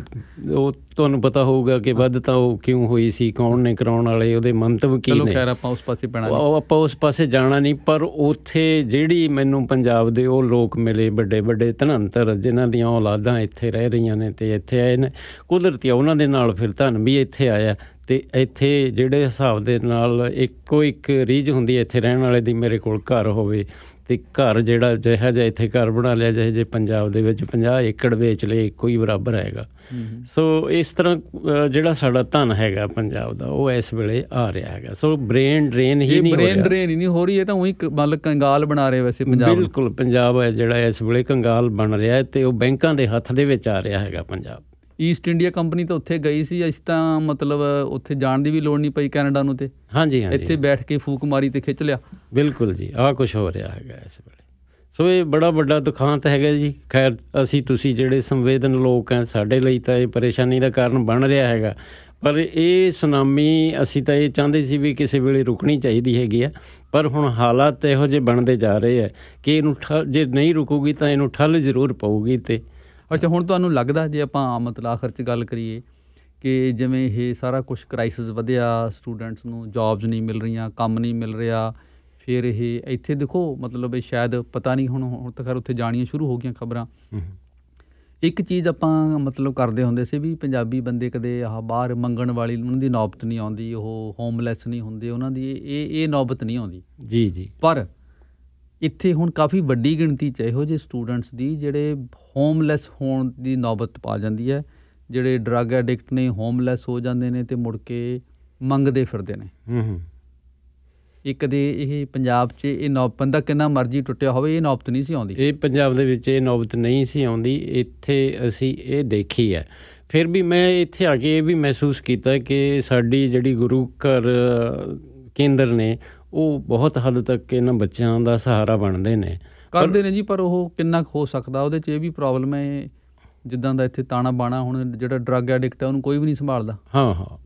ਉਹ ਤੁਹਾਨੂੰ ਪਤਾ ਹੋਊਗਾ ਕਿ ਵੱਧ ਤਾਂ ਉਹ ਕਿਉਂ ਹੋਈ ਸੀ ਕੌਣ ਨੇ ਕਰਾਉਣ ਵਾਲੇ ਉਹਦੇ ਮੰਤਵ ਕੀ ਨੇ ਚਲੋ ਖੈਰ ਆਪਾਂ ਉਸ ਪਾਸੇ ਪੈਣਾ ਨਹੀਂ ਆਪਾਂ ਉਸ ਪਾਸੇ ਜਾਣਾ ਨਹੀਂ ਪਰ ਉੱਥੇ ਜਿਹੜੀ ਮੈਨੂੰ ਪੰਜਾਬ ਦੇ ਉਹ ਲੋਕ ਮਿਲੇ ਵੱਡੇ ਵੱਡੇ ਧਨੰਤਰ ਜਿਨ੍ਹਾਂ ਦੀਆਂ ਔਲਾਦਾਂ ਇੱਥੇ ਰਹਿ ਰਹੀਆਂ ਨੇ ਤੇ ਇੱਥੇ ਆਏ ਨੇ ਕੁਦਰਤੀ ਉਹਨਾਂ ਦੇ ਨਾਲ ਫਿਰ ਧਨ ਵੀ ਇੱਥੇ ਆਇਆ ਤੇ ਇੱਥੇ ਜਿਹੜੇ ਹਿਸਾਬ ਦੇ ਨਾਲ ਇੱਕੋ ਇੱਕ ਰੀਜ ਹੁੰਦੀ ਇੱਥੇ ਰਹਿਣ ਵਾਲੇ ਦੀ ਮੇਰੇ ਕੋਲ ਘਰ ਹੋਵੇ ਤੇ ਘਰ ਜਿਹੜਾ ਜਿਹੜਾ ਜਿਹਾ ਇੱਥੇ ਘਰ ਬਣਾ ਲਿਆ ਜਿਹੇ ਜੇ ਪੰਜਾਬ ਦੇ ਵਿੱਚ 50 ਏਕੜ ਵੇਚ ਲਏ ਇੱਕੋ ਹੀ ਬਰਾਬਰ ਹੈਗਾ ਸੋ ਇਸ ਤਰ੍ਹਾਂ ਜਿਹੜਾ ਸਾਡਾ ਧਨ ਹੈਗਾ ਪੰਜਾਬ ਦਾ ਉਹ ਇਸ ਵੇਲੇ ਆ ਰਿਹਾ ਹੈਗਾ ਸੋ ਬ੍ਰੇਨ ਡਰੇਨ ਹੀ ਨਹੀਂ ਹੋ ਰਿਹਾ ਬ੍ਰੇਨ ਡਰੇਨ ਨਹੀਂ ਹੋ ਰਹੀ ਇਹ ਤਾਂ ਉਹੀ ਮਤਲਬ ਕੰਗਾਲ ਬਣਾ ਰਹੇ ਵੈਸੇ ਪੰਜਾਬ ਬਿਲਕੁਲ ਪੰਜਾਬ ਹੈ ਜਿਹੜਾ ਇਸ ਵੇਲੇ ਕੰਗਾਲ ਬਣ ਰਿਹਾ ਹੈ ਤੇ ਉਹ ਬੈਂਕਾਂ ਦੇ ਹੱਥ ਦੇ ਵਿੱਚ ਆ ਰਿਹਾ ਹੈਗਾ ਪੰਜਾਬ ਈਸਟ ਇੰਡੀਆ ਕੰਪਨੀ ਤਾਂ ਉੱਥੇ ਗਈ ਸੀ ਅਸੀਂ ਤਾਂ ਮਤਲਬ ਉੱਥੇ ਜਾਣ ਦੀ ਵੀ ਲੋੜ ਨਹੀਂ ਪਈ ਕੈਨੇਡਾ ਨੂੰ ਤੇ ਹਾਂਜੀ ਹਾਂਜੀ ਇੱਥੇ ਬੈਠ ਕੇ ਫੂਕ ਮਾਰੀ ਤੇ ਖਿੱਚ ਲਿਆ ਬਿਲਕੁਲ ਜੀ ਆਹ ਕੁਝ ਹੋ ਰਿਹਾ ਹੈਗਾ ਇਸ ਵੇਲੇ ਸੋ ਇਹ ਬੜਾ ਵੱਡਾ ਦੁਖਾਂਤ ਹੈਗਾ ਜੀ ਖੈਰ ਅਸੀਂ ਤੁਸੀਂ ਜਿਹੜੇ ਸੰਵੇਦਨ ਲੋਕ ਹੈ ਸਾਡੇ ਲਈ ਤਾਂ ਇਹ ਪਰੇਸ਼ਾਨੀ ਦਾ ਕਾਰਨ ਬਣ ਰਿਹਾ ਹੈਗਾ ਪਰ ਇਹ ਸੁਨਾਮੀ ਅਸੀਂ ਤਾਂ ਇਹ ਚਾਹੁੰਦੇ ਸੀ ਵੀ ਕਿਸੇ ਵੇਲੇ ਰੁਕਣੀ ਚਾਹੀਦੀ ਹੈਗੀ ਆ ਪਰ ਹੁਣ ਹਾਲਾਤ ਇਹੋ ਜਿਹੇ ਬਣਦੇ ਜਾ ਰਹੇ ਆ ਕਿ ਇਹਨੂੰ ਜੇ ਨਹੀਂ ਰੁਕੂਗੀ ਤਾਂ ਇਹਨੂੰ ਠੱਲ ਜ਼ਰੂਰ ਪਾਉਗੀ ਤੇ ਅੱਛਾ ਹੁਣ ਤੁਹਾਨੂੰ ਲੱਗਦਾ ਜੇ ਆਪਾਂ ਆਮ ਆਖਰ ਚ ਗੱਲ ਕਰੀਏ ਕਿ ਜਿਵੇਂ ਇਹ ਸਾਰਾ ਕੁਝ ਕ੍ਰਾਈਸਿਸ ਵਧਿਆ ਸਟੂਡੈਂਟਸ ਨੂੰ ਜੌਬਸ ਨਹੀਂ ਮਿਲ ਰਹੀਆਂ ਕੰਮ ਨਹੀਂ ਮਿਲ ਰਿਹਾ ਫਿਰ ਇਹ ਇੱਥੇ ਦੇਖੋ ਮਤਲਬ ਇਹ ਸ਼ਾਇਦ ਪਤਾ ਨਹੀਂ ਹੁਣ ਹੁਣ ਤੱਕ ਉੱਥੇ ਜਾਣੀਆਂ ਸ਼ੁਰੂ ਹੋ ਗਈਆਂ ਖਬਰਾਂ ਇੱਕ ਚੀਜ਼ ਆਪਾਂ ਮਤਲਬ ਕਰਦੇ ਹੁੰਦੇ ਸੀ ਵੀ ਪੰਜਾਬੀ ਬੰਦੇ ਕਦੇ ਆਹ ਬਾਹਰ ਮੰਗਣ ਵਾਲੀ ਉਹਨਾਂ ਦੀ ਨੌਬਤ ਨਹੀਂ ਆਉਂਦੀ ਉਹ ਹੋਮਲੈਸ ਨਹੀਂ ਹੁੰਦੇ ਉਹਨਾਂ ਦੀ ਇਹ ਇਹ ਨੌਬਤ ਨਹੀਂ ਆਉਂਦੀ ਜੀ ਜੀ ਪਰ ਇੱਥੇ ਹੁਣ ਕਾਫੀ ਵੱਡੀ ਗਿਣਤੀ ਚ ਇਹੋ ਜਿਹੇ ਸਟੂਡੈਂਟਸ ਦੀ ਜਿਹੜੇ ਹੋਮਲੈਸ ਹੋਣ ਦੀ ਨੌਬਤ ਪਾ ਜਾਂਦੀ ਹੈ ਜਿਹੜੇ ਡਰੱਗ ਐਡਿਕਟ ਨੇ ਹੋਮਲੈਸ ਹੋ ਜਾਂਦੇ ਨੇ ਤੇ ਮੁੜ ਕੇ ਮੰਗਦੇ ਫਿਰਦੇ ਨੇ ਹੂੰ ਹੂੰ ਇੱਕ ਦੇ ਇਹ ਪੰਜਾਬ 'ਚ ਇਹ ਨੌਬਤ ਦਾ ਕਿੰਨਾ ਮਰਜ਼ੀ ਟੁੱਟਿਆ ਹੋਵੇ ਇਹ ਨੌਬਤ ਨਹੀਂ ਸੀ ਆਉਂਦੀ ਇਹ ਪੰਜਾਬ ਦੇ ਵਿੱਚ ਇਹ ਨੌਬਤ ਨਹੀਂ ਸੀ ਆਉਂਦੀ ਇੱਥੇ ਅਸੀਂ ਇਹ ਦੇਖੀ ਹੈ ਫਿਰ ਵੀ ਮੈਂ ਇੱਥੇ ਆ ਕੇ ਇਹ ਵੀ ਮਹਿਸੂਸ ਕੀਤਾ ਕਿ ਸਾਡੀ ਜਿਹੜੀ ਗੁਰੂ ਘਰ ਕੇਂਦਰ ਨੇ ਉਹ ਬਹੁਤ ਹੱਦ ਤੱਕ ਇਹਨਾਂ ਬੱਚਿਆਂ ਦਾ ਸਹਾਰਾ ਬਣਦੇ ਨੇ ਕਰਦੇ ਨੇ ਜੀ ਪਰ ਉਹ ਕਿੰਨਾ ਹੋ ਸਕਦਾ ਉਹਦੇ 'ਚ ਇਹ ਵੀ ਪ੍ਰੋਬਲਮ ਹੈ ਜਿੱਦਾਂ ਦਾ ਇੱਥੇ ਤਾਣਾ ਬਾਣਾ ਹੁਣ ਜਿਹੜਾ ਡਰੱਗ ਐਡਿਕਟ ਹੈ ਉਹਨੂੰ ਕੋਈ ਵੀ ਨਹੀਂ ਸੰਭਾਲਦਾ ਹਾਂ ਹਾਂ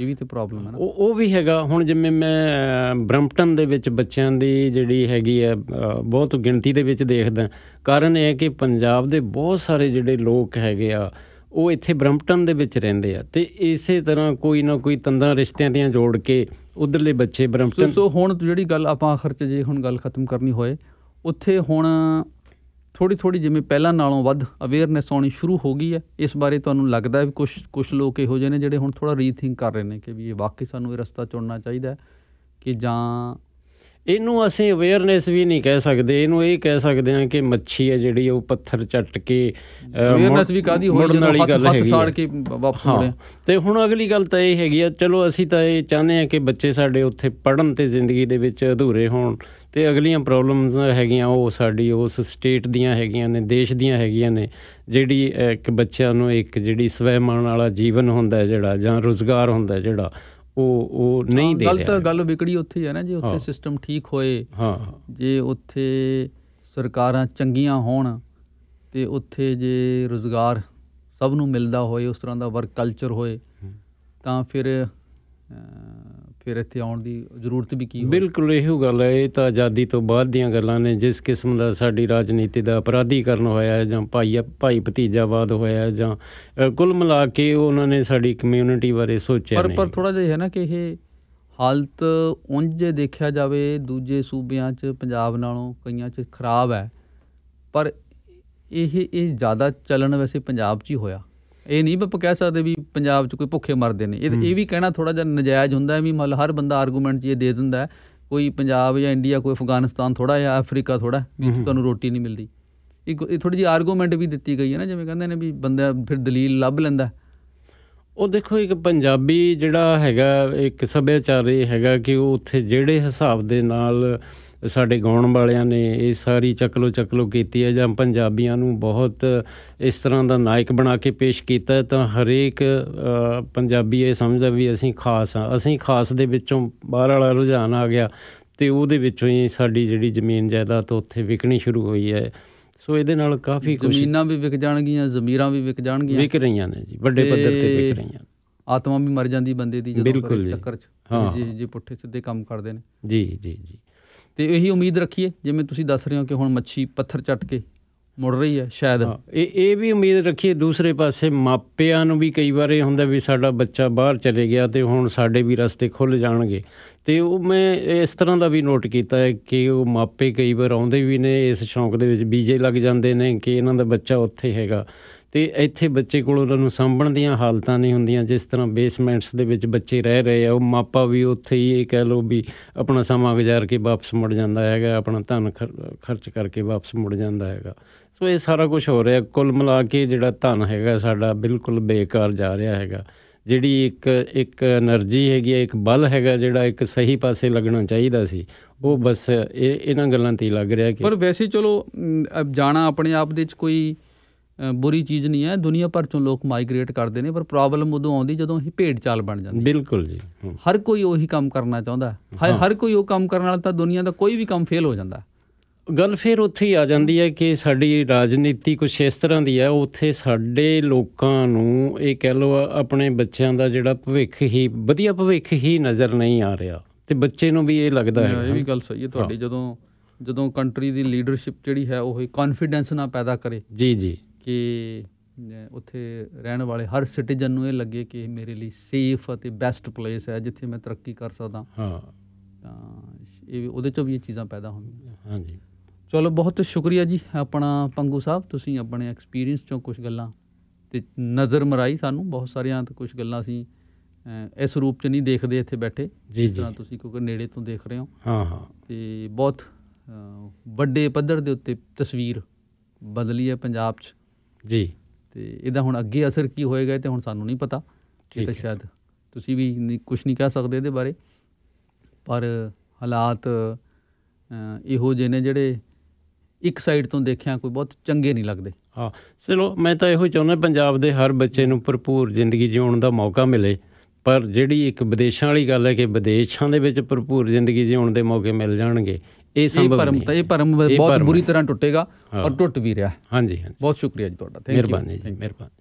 ਇਹ ਵੀ ਤੇ ਪ੍ਰੋਬਲਮ ਹੈ ਨਾ ਉਹ ਉਹ ਵੀ ਹੈਗਾ ਹੁਣ ਜਿਵੇਂ ਮੈਂ ਬ੍ਰੈਂਪਟਨ ਦੇ ਵਿੱਚ ਬੱਚਿਆਂ ਦੀ ਜਿਹੜੀ ਹੈਗੀ ਹੈ ਬਹੁਤ ਗਿਣਤੀ ਦੇ ਵਿੱਚ ਦੇਖਦਾ ਕਾਰਨ ਇਹ ਹੈ ਕਿ ਪੰਜਾਬ ਦੇ ਬਹੁਤ ਸਾਰੇ ਜਿਹੜੇ ਲੋਕ ਹੈਗੇ ਆ ਉਹ ਇੱਥੇ ਬ੍ਰੰਪਟਨ ਦੇ ਵਿੱਚ ਰਹਿੰਦੇ ਆ ਤੇ ਇਸੇ ਤਰ੍ਹਾਂ ਕੋਈ ਨਾ ਕੋਈ ਤੰਦਾਂ ਰਿਸ਼ਤਿਆਂ ਦੀਆਂ ਜੋੜ ਕੇ ਉਧਰਲੇ ਬੱਚੇ ਬ੍ਰੰਪਟਨ ਸੋ ਹੁਣ ਜਿਹੜੀ ਗੱਲ ਆਪਾਂ ਆਖਰ ਚ ਜੇ ਹੁਣ ਗੱਲ ਖਤਮ ਕਰਨੀ ਹੋਏ ਉੱਥੇ ਹੁਣ ਥੋੜੀ ਥੋੜੀ ਜਿਵੇਂ ਪਹਿਲਾਂ ਨਾਲੋਂ ਵੱਧ ਅਵੇਅਰਨੈਸ ਆਉਣੀ ਸ਼ੁਰੂ ਹੋ ਗਈ ਹੈ ਇਸ ਬਾਰੇ ਤੁਹਾਨੂੰ ਲੱਗਦਾ ਵੀ ਕੁਝ ਕੁਝ ਲੋਕ ਇਹੋ ਜਿਹੇ ਨੇ ਜਿਹੜੇ ਹੁਣ ਥੋੜਾ ਰੀਥਿੰਕ ਕਰ ਰਹੇ ਨੇ ਕਿ ਵੀ ਇਹ ਵਾਕਈ ਸਾਨੂੰ ਇਹ ਰਸਤਾ ਚੁਣਨਾ ਚਾਹੀਦਾ ਕਿ ਜਾਂ ਇਹਨੂੰ ਅਸੀਂ ਅਵੇਅਰਨੈਸ ਵੀ ਨਹੀਂ ਕਹਿ ਸਕਦੇ ਇਹਨੂੰ ਇਹ ਕਹਿ ਸਕਦੇ ਹਾਂ ਕਿ ਮੱਛੀ ਹੈ ਜਿਹੜੀ ਉਹ ਪੱਥਰ ਚੱਟ ਕੇ ਅਵੇਅਰਨੈਸ ਵੀ ਕਾਦੀ ਹੋਈ ਜਦੋਂ ਹੱਥ ਹੱਥ ਸਾੜ ਕੇ ਵਾਪਸ ਆਉਂਦੇ ਤੇ ਹੁਣ ਅਗਲੀ ਗੱਲ ਤਾਂ ਇਹ ਹੈਗੀ ਆ ਚਲੋ ਅਸੀਂ ਤਾਂ ਇਹ ਚਾਹੁੰਦੇ ਆ ਕਿ ਬੱਚੇ ਸਾਡੇ ਉੱਥੇ ਪੜਨ ਤੇ ਜ਼ਿੰਦਗੀ ਦੇ ਵਿੱਚ ਅਧੂਰੇ ਹੋਣ ਤੇ ਅਗਲੀਆਂ ਪ੍ਰੋਬਲਮਸ ਹੈਗੀਆਂ ਉਹ ਸਾਡੀ ਉਸ ਸਟੇਟ ਦੀਆਂ ਹੈਗੀਆਂ ਨੇ ਦੇਸ਼ ਦੀਆਂ ਹੈਗੀਆਂ ਨੇ ਜਿਹੜੀ ਇੱਕ ਬੱਚਿਆਂ ਨੂੰ ਇੱਕ ਜਿਹੜੀ ਸਵੈਮਾਨ ਵਾਲਾ ਜੀਵਨ ਹੁੰਦਾ ਜਿਹੜਾ ਜਾਂ ਰੋਜ਼ਗਾਰ ਹੁੰਦਾ ਜਿਹੜਾ ਉਹ ਉਹ ਨਹੀਂ ਦੇ ਰਿਹਾ ਗਲਤ ਗੱਲ ਵਿਕੜੀ ਉੱਥੇ ਹੈ ਨਾ ਜੇ ਉੱਥੇ ਸਿਸਟਮ ਠੀਕ ਹੋਏ ਹਾਂ ਜੇ ਉੱਥੇ ਸਰਕਾਰਾਂ ਚੰਗੀਆਂ ਹੋਣ ਤੇ ਉੱਥੇ ਜੇ ਰੋਜ਼ਗਾਰ ਸਭ ਨੂੰ ਮਿਲਦਾ ਹੋਏ ਉਸ ਤਰ੍ਹਾਂ ਦਾ ਵਰਕ ਕਲਚਰ ਹੋਏ ਤਾਂ ਫਿਰ ਫਿਰ ਇੱਥੇ ਆਉਣ ਦੀ ਜ਼ਰੂਰਤ ਵੀ ਕੀ ਬਿਲਕੁਲ ਇਹੋ ਗੱਲ ਹੈ ਇਹ ਤਾਂ ਆਜ਼ਾਦੀ ਤੋਂ ਬਾਅਦ ਦੀਆਂ ਗੱਲਾਂ ਨੇ ਜਿਸ ਕਿਸਮ ਦਾ ਸਾਡੀ ਰਾਜਨੀਤੀ ਦਾ ਅਪਰਾਧੀਕਰਨ ਹੋਇਆ ਜਾਂ ਭਾਈ ਭਾਈ ਭਤੀਜਾਵਾਦ ਹੋਇਆ ਜਾਂ ਕੁੱਲ ਮਿਲਾ ਕੇ ਉਹਨਾਂ ਨੇ ਸਾਡੀ ਕਮਿਊਨਿਟੀ ਬਾਰੇ ਸੋਚਿਆ ਨਹੀਂ ਪਰ ਪਰ ਥੋੜਾ ਜਿਹਾ ਹੈ ਨਾ ਕਿ ਇਹ ਹਾਲਤ ਉਂਝ ਦੇਖਿਆ ਜਾਵੇ ਦੂਜੇ ਸੂਬਿਆਂ 'ਚ ਪੰਜਾਬ ਨਾਲੋਂ ਕਈਆਂ 'ਚ ਖਰਾਬ ਹੈ ਪਰ ਇਹ ਇਹ ਜ਼ਿਆਦਾ ਚੱਲਣ ਵੈਸੇ ਪੰਜਾਬ 'ਚ ਹੀ ਹੋਇਆ ਇਹ ਨਹੀਂ ਬਪ ਕਹਿ ਸਕਦੇ ਵੀ ਪੰਜਾਬ 'ਚ ਕੋਈ ਭੁੱਖੇ ਮਰਦੇ ਨੇ ਇਹ ਵੀ ਕਹਿਣਾ ਥੋੜਾ ਜਿਹਾ ਨਜਾਇਜ਼ ਹੁੰਦਾ ਹੈ ਵੀ ਮਤਲਬ ਹਰ ਬੰਦਾ ਆਰਗੂਮੈਂਟ 'ਚ ਇਹ ਦੇ ਦਿੰਦਾ ਕੋਈ ਪੰਜਾਬ ਜਾਂ ਇੰਡੀਆ ਕੋਈ ਅਫਗਾਨਿਸਤਾਨ ਥੋੜਾ ਜਾਂ ਅਫਰੀਕਾ ਥੋੜਾ ਵੀ ਤੁਹਾਨੂੰ ਰੋਟੀ ਨਹੀਂ ਮਿਲਦੀ ਇਹ ਥੋੜੀ ਜੀ ਆਰਗੂਮੈਂਟ ਵੀ ਦਿੱਤੀ ਗਈ ਹੈ ਨਾ ਜਿਵੇਂ ਕਹਿੰਦੇ ਨੇ ਵੀ ਬੰਦਾ ਫਿਰ ਦਲੀਲ ਲੱਭ ਲੈਂਦਾ ਉਹ ਦੇਖੋ ਇੱਕ ਪੰਜਾਬੀ ਜਿਹੜਾ ਹੈਗਾ ਇੱਕ ਸੱਭਿਆਚਾਰ ਇਹ ਹੈਗਾ ਕਿ ਉਹ ਉੱਥੇ ਜਿਹੜੇ ਹਿਸਾਬ ਦੇ ਨਾਲ ਸਾਡੇ ਗਾਉਣ ਵਾਲਿਆਂ ਨੇ ਇਹ ਸਾਰੀ ਚੱਕਲੋ ਚੱਕਲੋ ਕੀਤੀ ਹੈ ਜਾਂ ਪੰਜਾਬੀਆਂ ਨੂੰ ਬਹੁਤ ਇਸ ਤਰ੍ਹਾਂ ਦਾ ਨਾਇਕ ਬਣਾ ਕੇ ਪੇਸ਼ ਕੀਤਾ ਤਾਂ ਹਰੇਕ ਪੰਜਾਬੀ ਇਹ ਸਮਝਦਾ ਵੀ ਅਸੀਂ ਖਾਸ ਆ ਅਸੀਂ ਖਾਸ ਦੇ ਵਿੱਚੋਂ ਬਾਹਰ ਵਾਲਾ ਰੁਝਾਨ ਆ ਗਿਆ ਤੇ ਉਹਦੇ ਵਿੱਚੋਂ ਹੀ ਸਾਡੀ ਜਿਹੜੀ ਜ਼ਮੀਨ ਜਾਇਦਾਦ ਉੱਥੇ ਵਿਕਣੀ ਸ਼ੁਰੂ ਹੋਈ ਹੈ ਸੋ ਇਹਦੇ ਨਾਲ ਕਾਫੀ ਕੁਝ ਜ਼ਮੀਨਾਂ ਵੀ ਵਿਕ ਜਾਣਗੀਆਂ ਜ਼ਮੀਰਾਂ ਵੀ ਵਿਕ ਜਾਣਗੀਆਂ ਵਿਕ ਰਹੀਆਂ ਨੇ ਜੀ ਵੱਡੇ ਪੱਧਰ ਤੇ ਵਿਕ ਰਹੀਆਂ ਆਤਮਾ ਵੀ ਮਰ ਜਾਂਦੀ ਬੰਦੇ ਦੀ ਜਦੋਂ ਚੱਕਰ ਚ ਜੀ ਜੀ ਪੁੱਠੇ ਸਿੱਧੇ ਕੰਮ ਕਰਦੇ ਨੇ ਜੀ ਜੀ ਜੀ ਤੇ ਇਹੀ ਉਮੀਦ ਰੱਖੀਏ ਜਿਵੇਂ ਤੁਸੀਂ ਦੱਸ ਰਹੇ ਹੋ ਕਿ ਹੁਣ ਮੱਛੀ ਪੱਥਰ ਚੱਟ ਕੇ ਮੁੜ ਰਹੀ ਹੈ ਸ਼ਾਇਦ ਇਹ ਇਹ ਵੀ ਉਮੀਦ ਰੱਖੀਏ ਦੂਸਰੇ ਪਾਸੇ ਮਾਪਿਆਂ ਨੂੰ ਵੀ ਕਈ ਵਾਰ ਇਹ ਹੁੰਦਾ ਵੀ ਸਾਡਾ ਬੱਚਾ ਬਾਹਰ ਚਲੇ ਗਿਆ ਤੇ ਹੁਣ ਸਾਡੇ ਵੀ ਰਸਤੇ ਖੁੱਲ ਜਾਣਗੇ ਤੇ ਉਹ ਮੈਂ ਇਸ ਤਰ੍ਹਾਂ ਦਾ ਵੀ ਨੋਟ ਕੀਤਾ ਹੈ ਕਿ ਉਹ ਮਾਪੇ ਕਈ ਵਾਰ ਆਉਂਦੇ ਵੀ ਨੇ ਇਸ ਸ਼ੌਂਕ ਦੇ ਵਿੱਚ ਬੀਜੇ ਲੱਗ ਜਾਂਦੇ ਨੇ ਕਿ ਇਹਨਾਂ ਦਾ ਬੱਚਾ ਉੱਥੇ ਹੈਗਾ ਤੇ ਇੱਥੇ ਬੱਚੇ ਕੋਲ ਉਹਨਾਂ ਨੂੰ ਸੰਭਣ ਦੀਆਂ ਹਾਲਤਾਂ ਨਹੀਂ ਹੁੰਦੀਆਂ ਜਿਸ ਤਰ੍ਹਾਂ ਬੇਸਮੈਂਟਸ ਦੇ ਵਿੱਚ ਬੱਚੇ ਰਹਿ ਰਹੇ ਆ ਉਹ ਮਾਪਾ ਵੀ ਉੱਥੇ ਹੀ ਇਹ ਕਹਿ ਲੋ ਵੀ ਆਪਣਾ ਸਮਾਂ ਗੁਜ਼ਾਰ ਕੇ ਵਾਪਸ ਮੁੜ ਜਾਂਦਾ ਹੈਗਾ ਆਪਣਾ ਧਨ ਖਰਚ ਕਰਕੇ ਵਾਪਸ ਮੁੜ ਜਾਂਦਾ ਹੈਗਾ ਸੋ ਇਹ ਸਾਰਾ ਕੁਝ ਹੋ ਰਿਹਾ ਕੁੱਲ ਮਿਲਾ ਕੇ ਜਿਹੜਾ ਧਨ ਹੈਗਾ ਸਾਡਾ ਬਿਲਕੁਲ ਬੇਕਾਰ ਜਾ ਰਿਹਾ ਹੈਗਾ ਜਿਹੜੀ ਇੱਕ ਇੱਕ એનર્ਜੀ ਹੈਗੀ ਹੈ ਇੱਕ ਬਲ ਹੈਗਾ ਜਿਹੜਾ ਇੱਕ ਸਹੀ ਪਾਸੇ ਲੱਗਣਾ ਚਾਹੀਦਾ ਸੀ ਉਹ ਬਸ ਇਹ ਇਹਨਾਂ ਗੱਲਾਂ ਤੇ ਲੱਗ ਰਿਹਾ ਕਿ ਪਰ ਵੈਸੇ ਚਲੋ ਜਾਣਾ ਆਪਣੇ ਆਪ ਦੇ ਵਿੱਚ ਕੋਈ ਬੁਰੀ ਚੀਜ਼ ਨਹੀਂ ਹੈ ਦੁਨੀਆ ਭਰ ਚੋਂ ਲੋਕ ਮਾਈਗ੍ਰੇਟ ਕਰਦੇ ਨੇ ਪਰ ਪ੍ਰੋਬਲਮ ਉਦੋਂ ਆਉਂਦੀ ਜਦੋਂ ਇਹ ਭੇਡ ਚਾਲ ਬਣ ਜਾਂਦੀ ਬਿਲਕੁਲ ਜੀ ਹਰ ਕੋਈ ਉਹੀ ਕੰਮ ਕਰਨਾ ਚਾਹੁੰਦਾ ਹੈ ਹਰ ਕੋਈ ਉਹ ਕੰਮ ਕਰਨ ਵਾਲਾ ਤਾਂ ਦੁਨੀਆ ਦਾ ਕੋਈ ਵੀ ਕੰਮ ਫੇਲ ਹੋ ਜਾਂਦਾ ਗੱਲ ਫਿਰ ਉੱਥੇ ਹੀ ਆ ਜਾਂਦੀ ਹੈ ਕਿ ਸਾਡੀ ਰਾਜਨੀਤੀ ਕੁਝ ਇਸ ਤਰ੍ਹਾਂ ਦੀ ਹੈ ਉੱਥੇ ਸਾਡੇ ਲੋਕਾਂ ਨੂੰ ਇਹ ਕਹਿ ਲੋ ਆਪਣੇ ਬੱਚਿਆਂ ਦਾ ਜਿਹੜਾ ਭਵਿੱਖ ਹੀ ਵਧੀਆ ਭਵਿੱਖ ਹੀ ਨਜ਼ਰ ਨਹੀਂ ਆ ਰਿਹਾ ਤੇ ਬੱਚੇ ਨੂੰ ਵੀ ਇਹ ਲੱਗਦਾ ਹੈ ਇਹ ਵੀ ਗੱਲ ਸਹੀ ਹੈ ਤੁਹਾਡੀ ਜਦੋਂ ਜਦੋਂ ਕੰਟਰੀ ਦੀ ਲੀਡਰਸ਼ਿਪ ਜਿਹੜੀ ਹੈ ਉਹ ਹੀ ਕੌਨਫੀਡੈਂਸ ਨਾ ਪੈਦਾ ਕਰੇ ਜੀ ਜੀ ਕਿ ਉੱਥੇ ਰਹਿਣ ਵਾਲੇ ਹਰ ਸਿਟੀਜ਼ਨ ਨੂੰ ਇਹ ਲੱਗੇ ਕਿ ਮੇਰੇ ਲਈ ਸੇਫ ਅਤੇ ਬੈਸਟ ਪਲੇਸ ਹੈ ਜਿੱਥੇ ਮੈਂ ਤਰੱਕੀ ਕਰ ਸਕਦਾ ਹਾਂ ਤਾਂ ਇਹ ਉਹਦੇ ਚੋਂ ਵੀ ਇਹ ਚੀਜ਼ਾਂ ਪੈਦਾ ਹੁੰਦੀਆਂ ਹਾਂਜੀ ਚਲੋ ਬਹੁਤ ਸ਼ੁਕਰੀਆ ਜੀ ਆਪਣਾ ਪੰਗੂ ਸਾਹਿਬ ਤੁਸੀਂ ਆਪਣੇ ਐਕਸਪੀਰੀਅੰਸ ਚੋਂ ਕੁਝ ਗੱਲਾਂ ਤੇ ਨਜ਼ਰ ਮਰਾਈ ਸਾਨੂੰ ਬਹੁਤ ਸਾਰੀਆਂ ਕੁਝ ਗੱਲਾਂ ਸੀ ਇਸ ਰੂਪ 'ਚ ਨਹੀਂ ਦੇਖਦੇ ਇੱਥੇ ਬੈਠੇ ਜਿਸ ਤਰ੍ਹਾਂ ਤੁਸੀਂ ਕਿਉਂਕਿ ਨੇੜੇ ਤੋਂ ਦੇਖ ਰਹੇ ਹੋ ਹਾਂ ਹਾਂ ਤੇ ਬਹੁਤ ਵੱਡੇ ਪੱਧਰ ਦੇ ਉੱਤੇ ਤਸਵੀਰ ਬਦਲੀ ਹੈ ਪੰਜਾਬ 'ਚ ਜੀ ਤੇ ਇਹਦਾ ਹੁਣ ਅੱਗੇ ਅਸਰ ਕੀ ਹੋਏਗਾ ਤੇ ਹੁਣ ਸਾਨੂੰ ਨਹੀਂ ਪਤਾ ਠੀਕ ਤਾਂ ਸ਼ਾਇਦ ਤੁਸੀਂ ਵੀ ਕੁਝ ਨਹੀਂ ਕਹਿ ਸਕਦੇ ਇਹਦੇ ਬਾਰੇ ਪਰ ਹਾਲਾਤ ਇਹੋ ਜਿਹੇ ਨੇ ਜਿਹੜੇ ਇੱਕ ਸਾਈਡ ਤੋਂ ਦੇਖਿਆ ਕੋਈ ਬਹੁਤ ਚੰਗੇ ਨਹੀਂ ਲੱਗਦੇ ਹਾਂ ਚਲੋ ਮੈਂ ਤਾਂ ਇਹੋ ਚਾਹੁੰਦਾ ਪੰਜਾਬ ਦੇ ਹਰ ਬੱਚੇ ਨੂੰ ਭਰਪੂਰ ਜ਼ਿੰਦਗੀ ਜਿਉਣ ਦਾ ਮੌਕਾ ਮਿਲੇ ਪਰ ਜਿਹੜੀ ਇੱਕ ਵਿਦੇਸ਼ਾਂ ਵਾਲੀ ਗੱਲ ਹੈ ਕਿ ਵਿਦੇਸ਼ਾਂ ਦੇ ਵਿੱਚ ਭਰਪੂਰ ਜ਼ਿੰਦਗੀ ਜਿਉਣ ਦੇ ਮੌਕੇ ਮਿਲ ਜਾਣਗੇ ਇਹ ਸੰਭਵ ਨਹੀਂ ਹੈ ਇਹ ਪਰਮ ਬਹੁਤ ਬੁਰੀ ਤਰ੍ਹਾਂ ਟੁੱਟੇਗਾ ਔਰ ਟੁੱਟ ਵੀ ਰਿਹਾ ਹਾਂਜੀ ਹਾਂਜੀ ਬਹੁਤ ਸ਼ੁਕਰੀਆ ਜੀ ਤੁਹਾਡਾ ਥੈਂਕ ਯੂ ਮਿਹਰਬਾਨੀ ਜੀ ਮਿਹਰਬਾਨੀ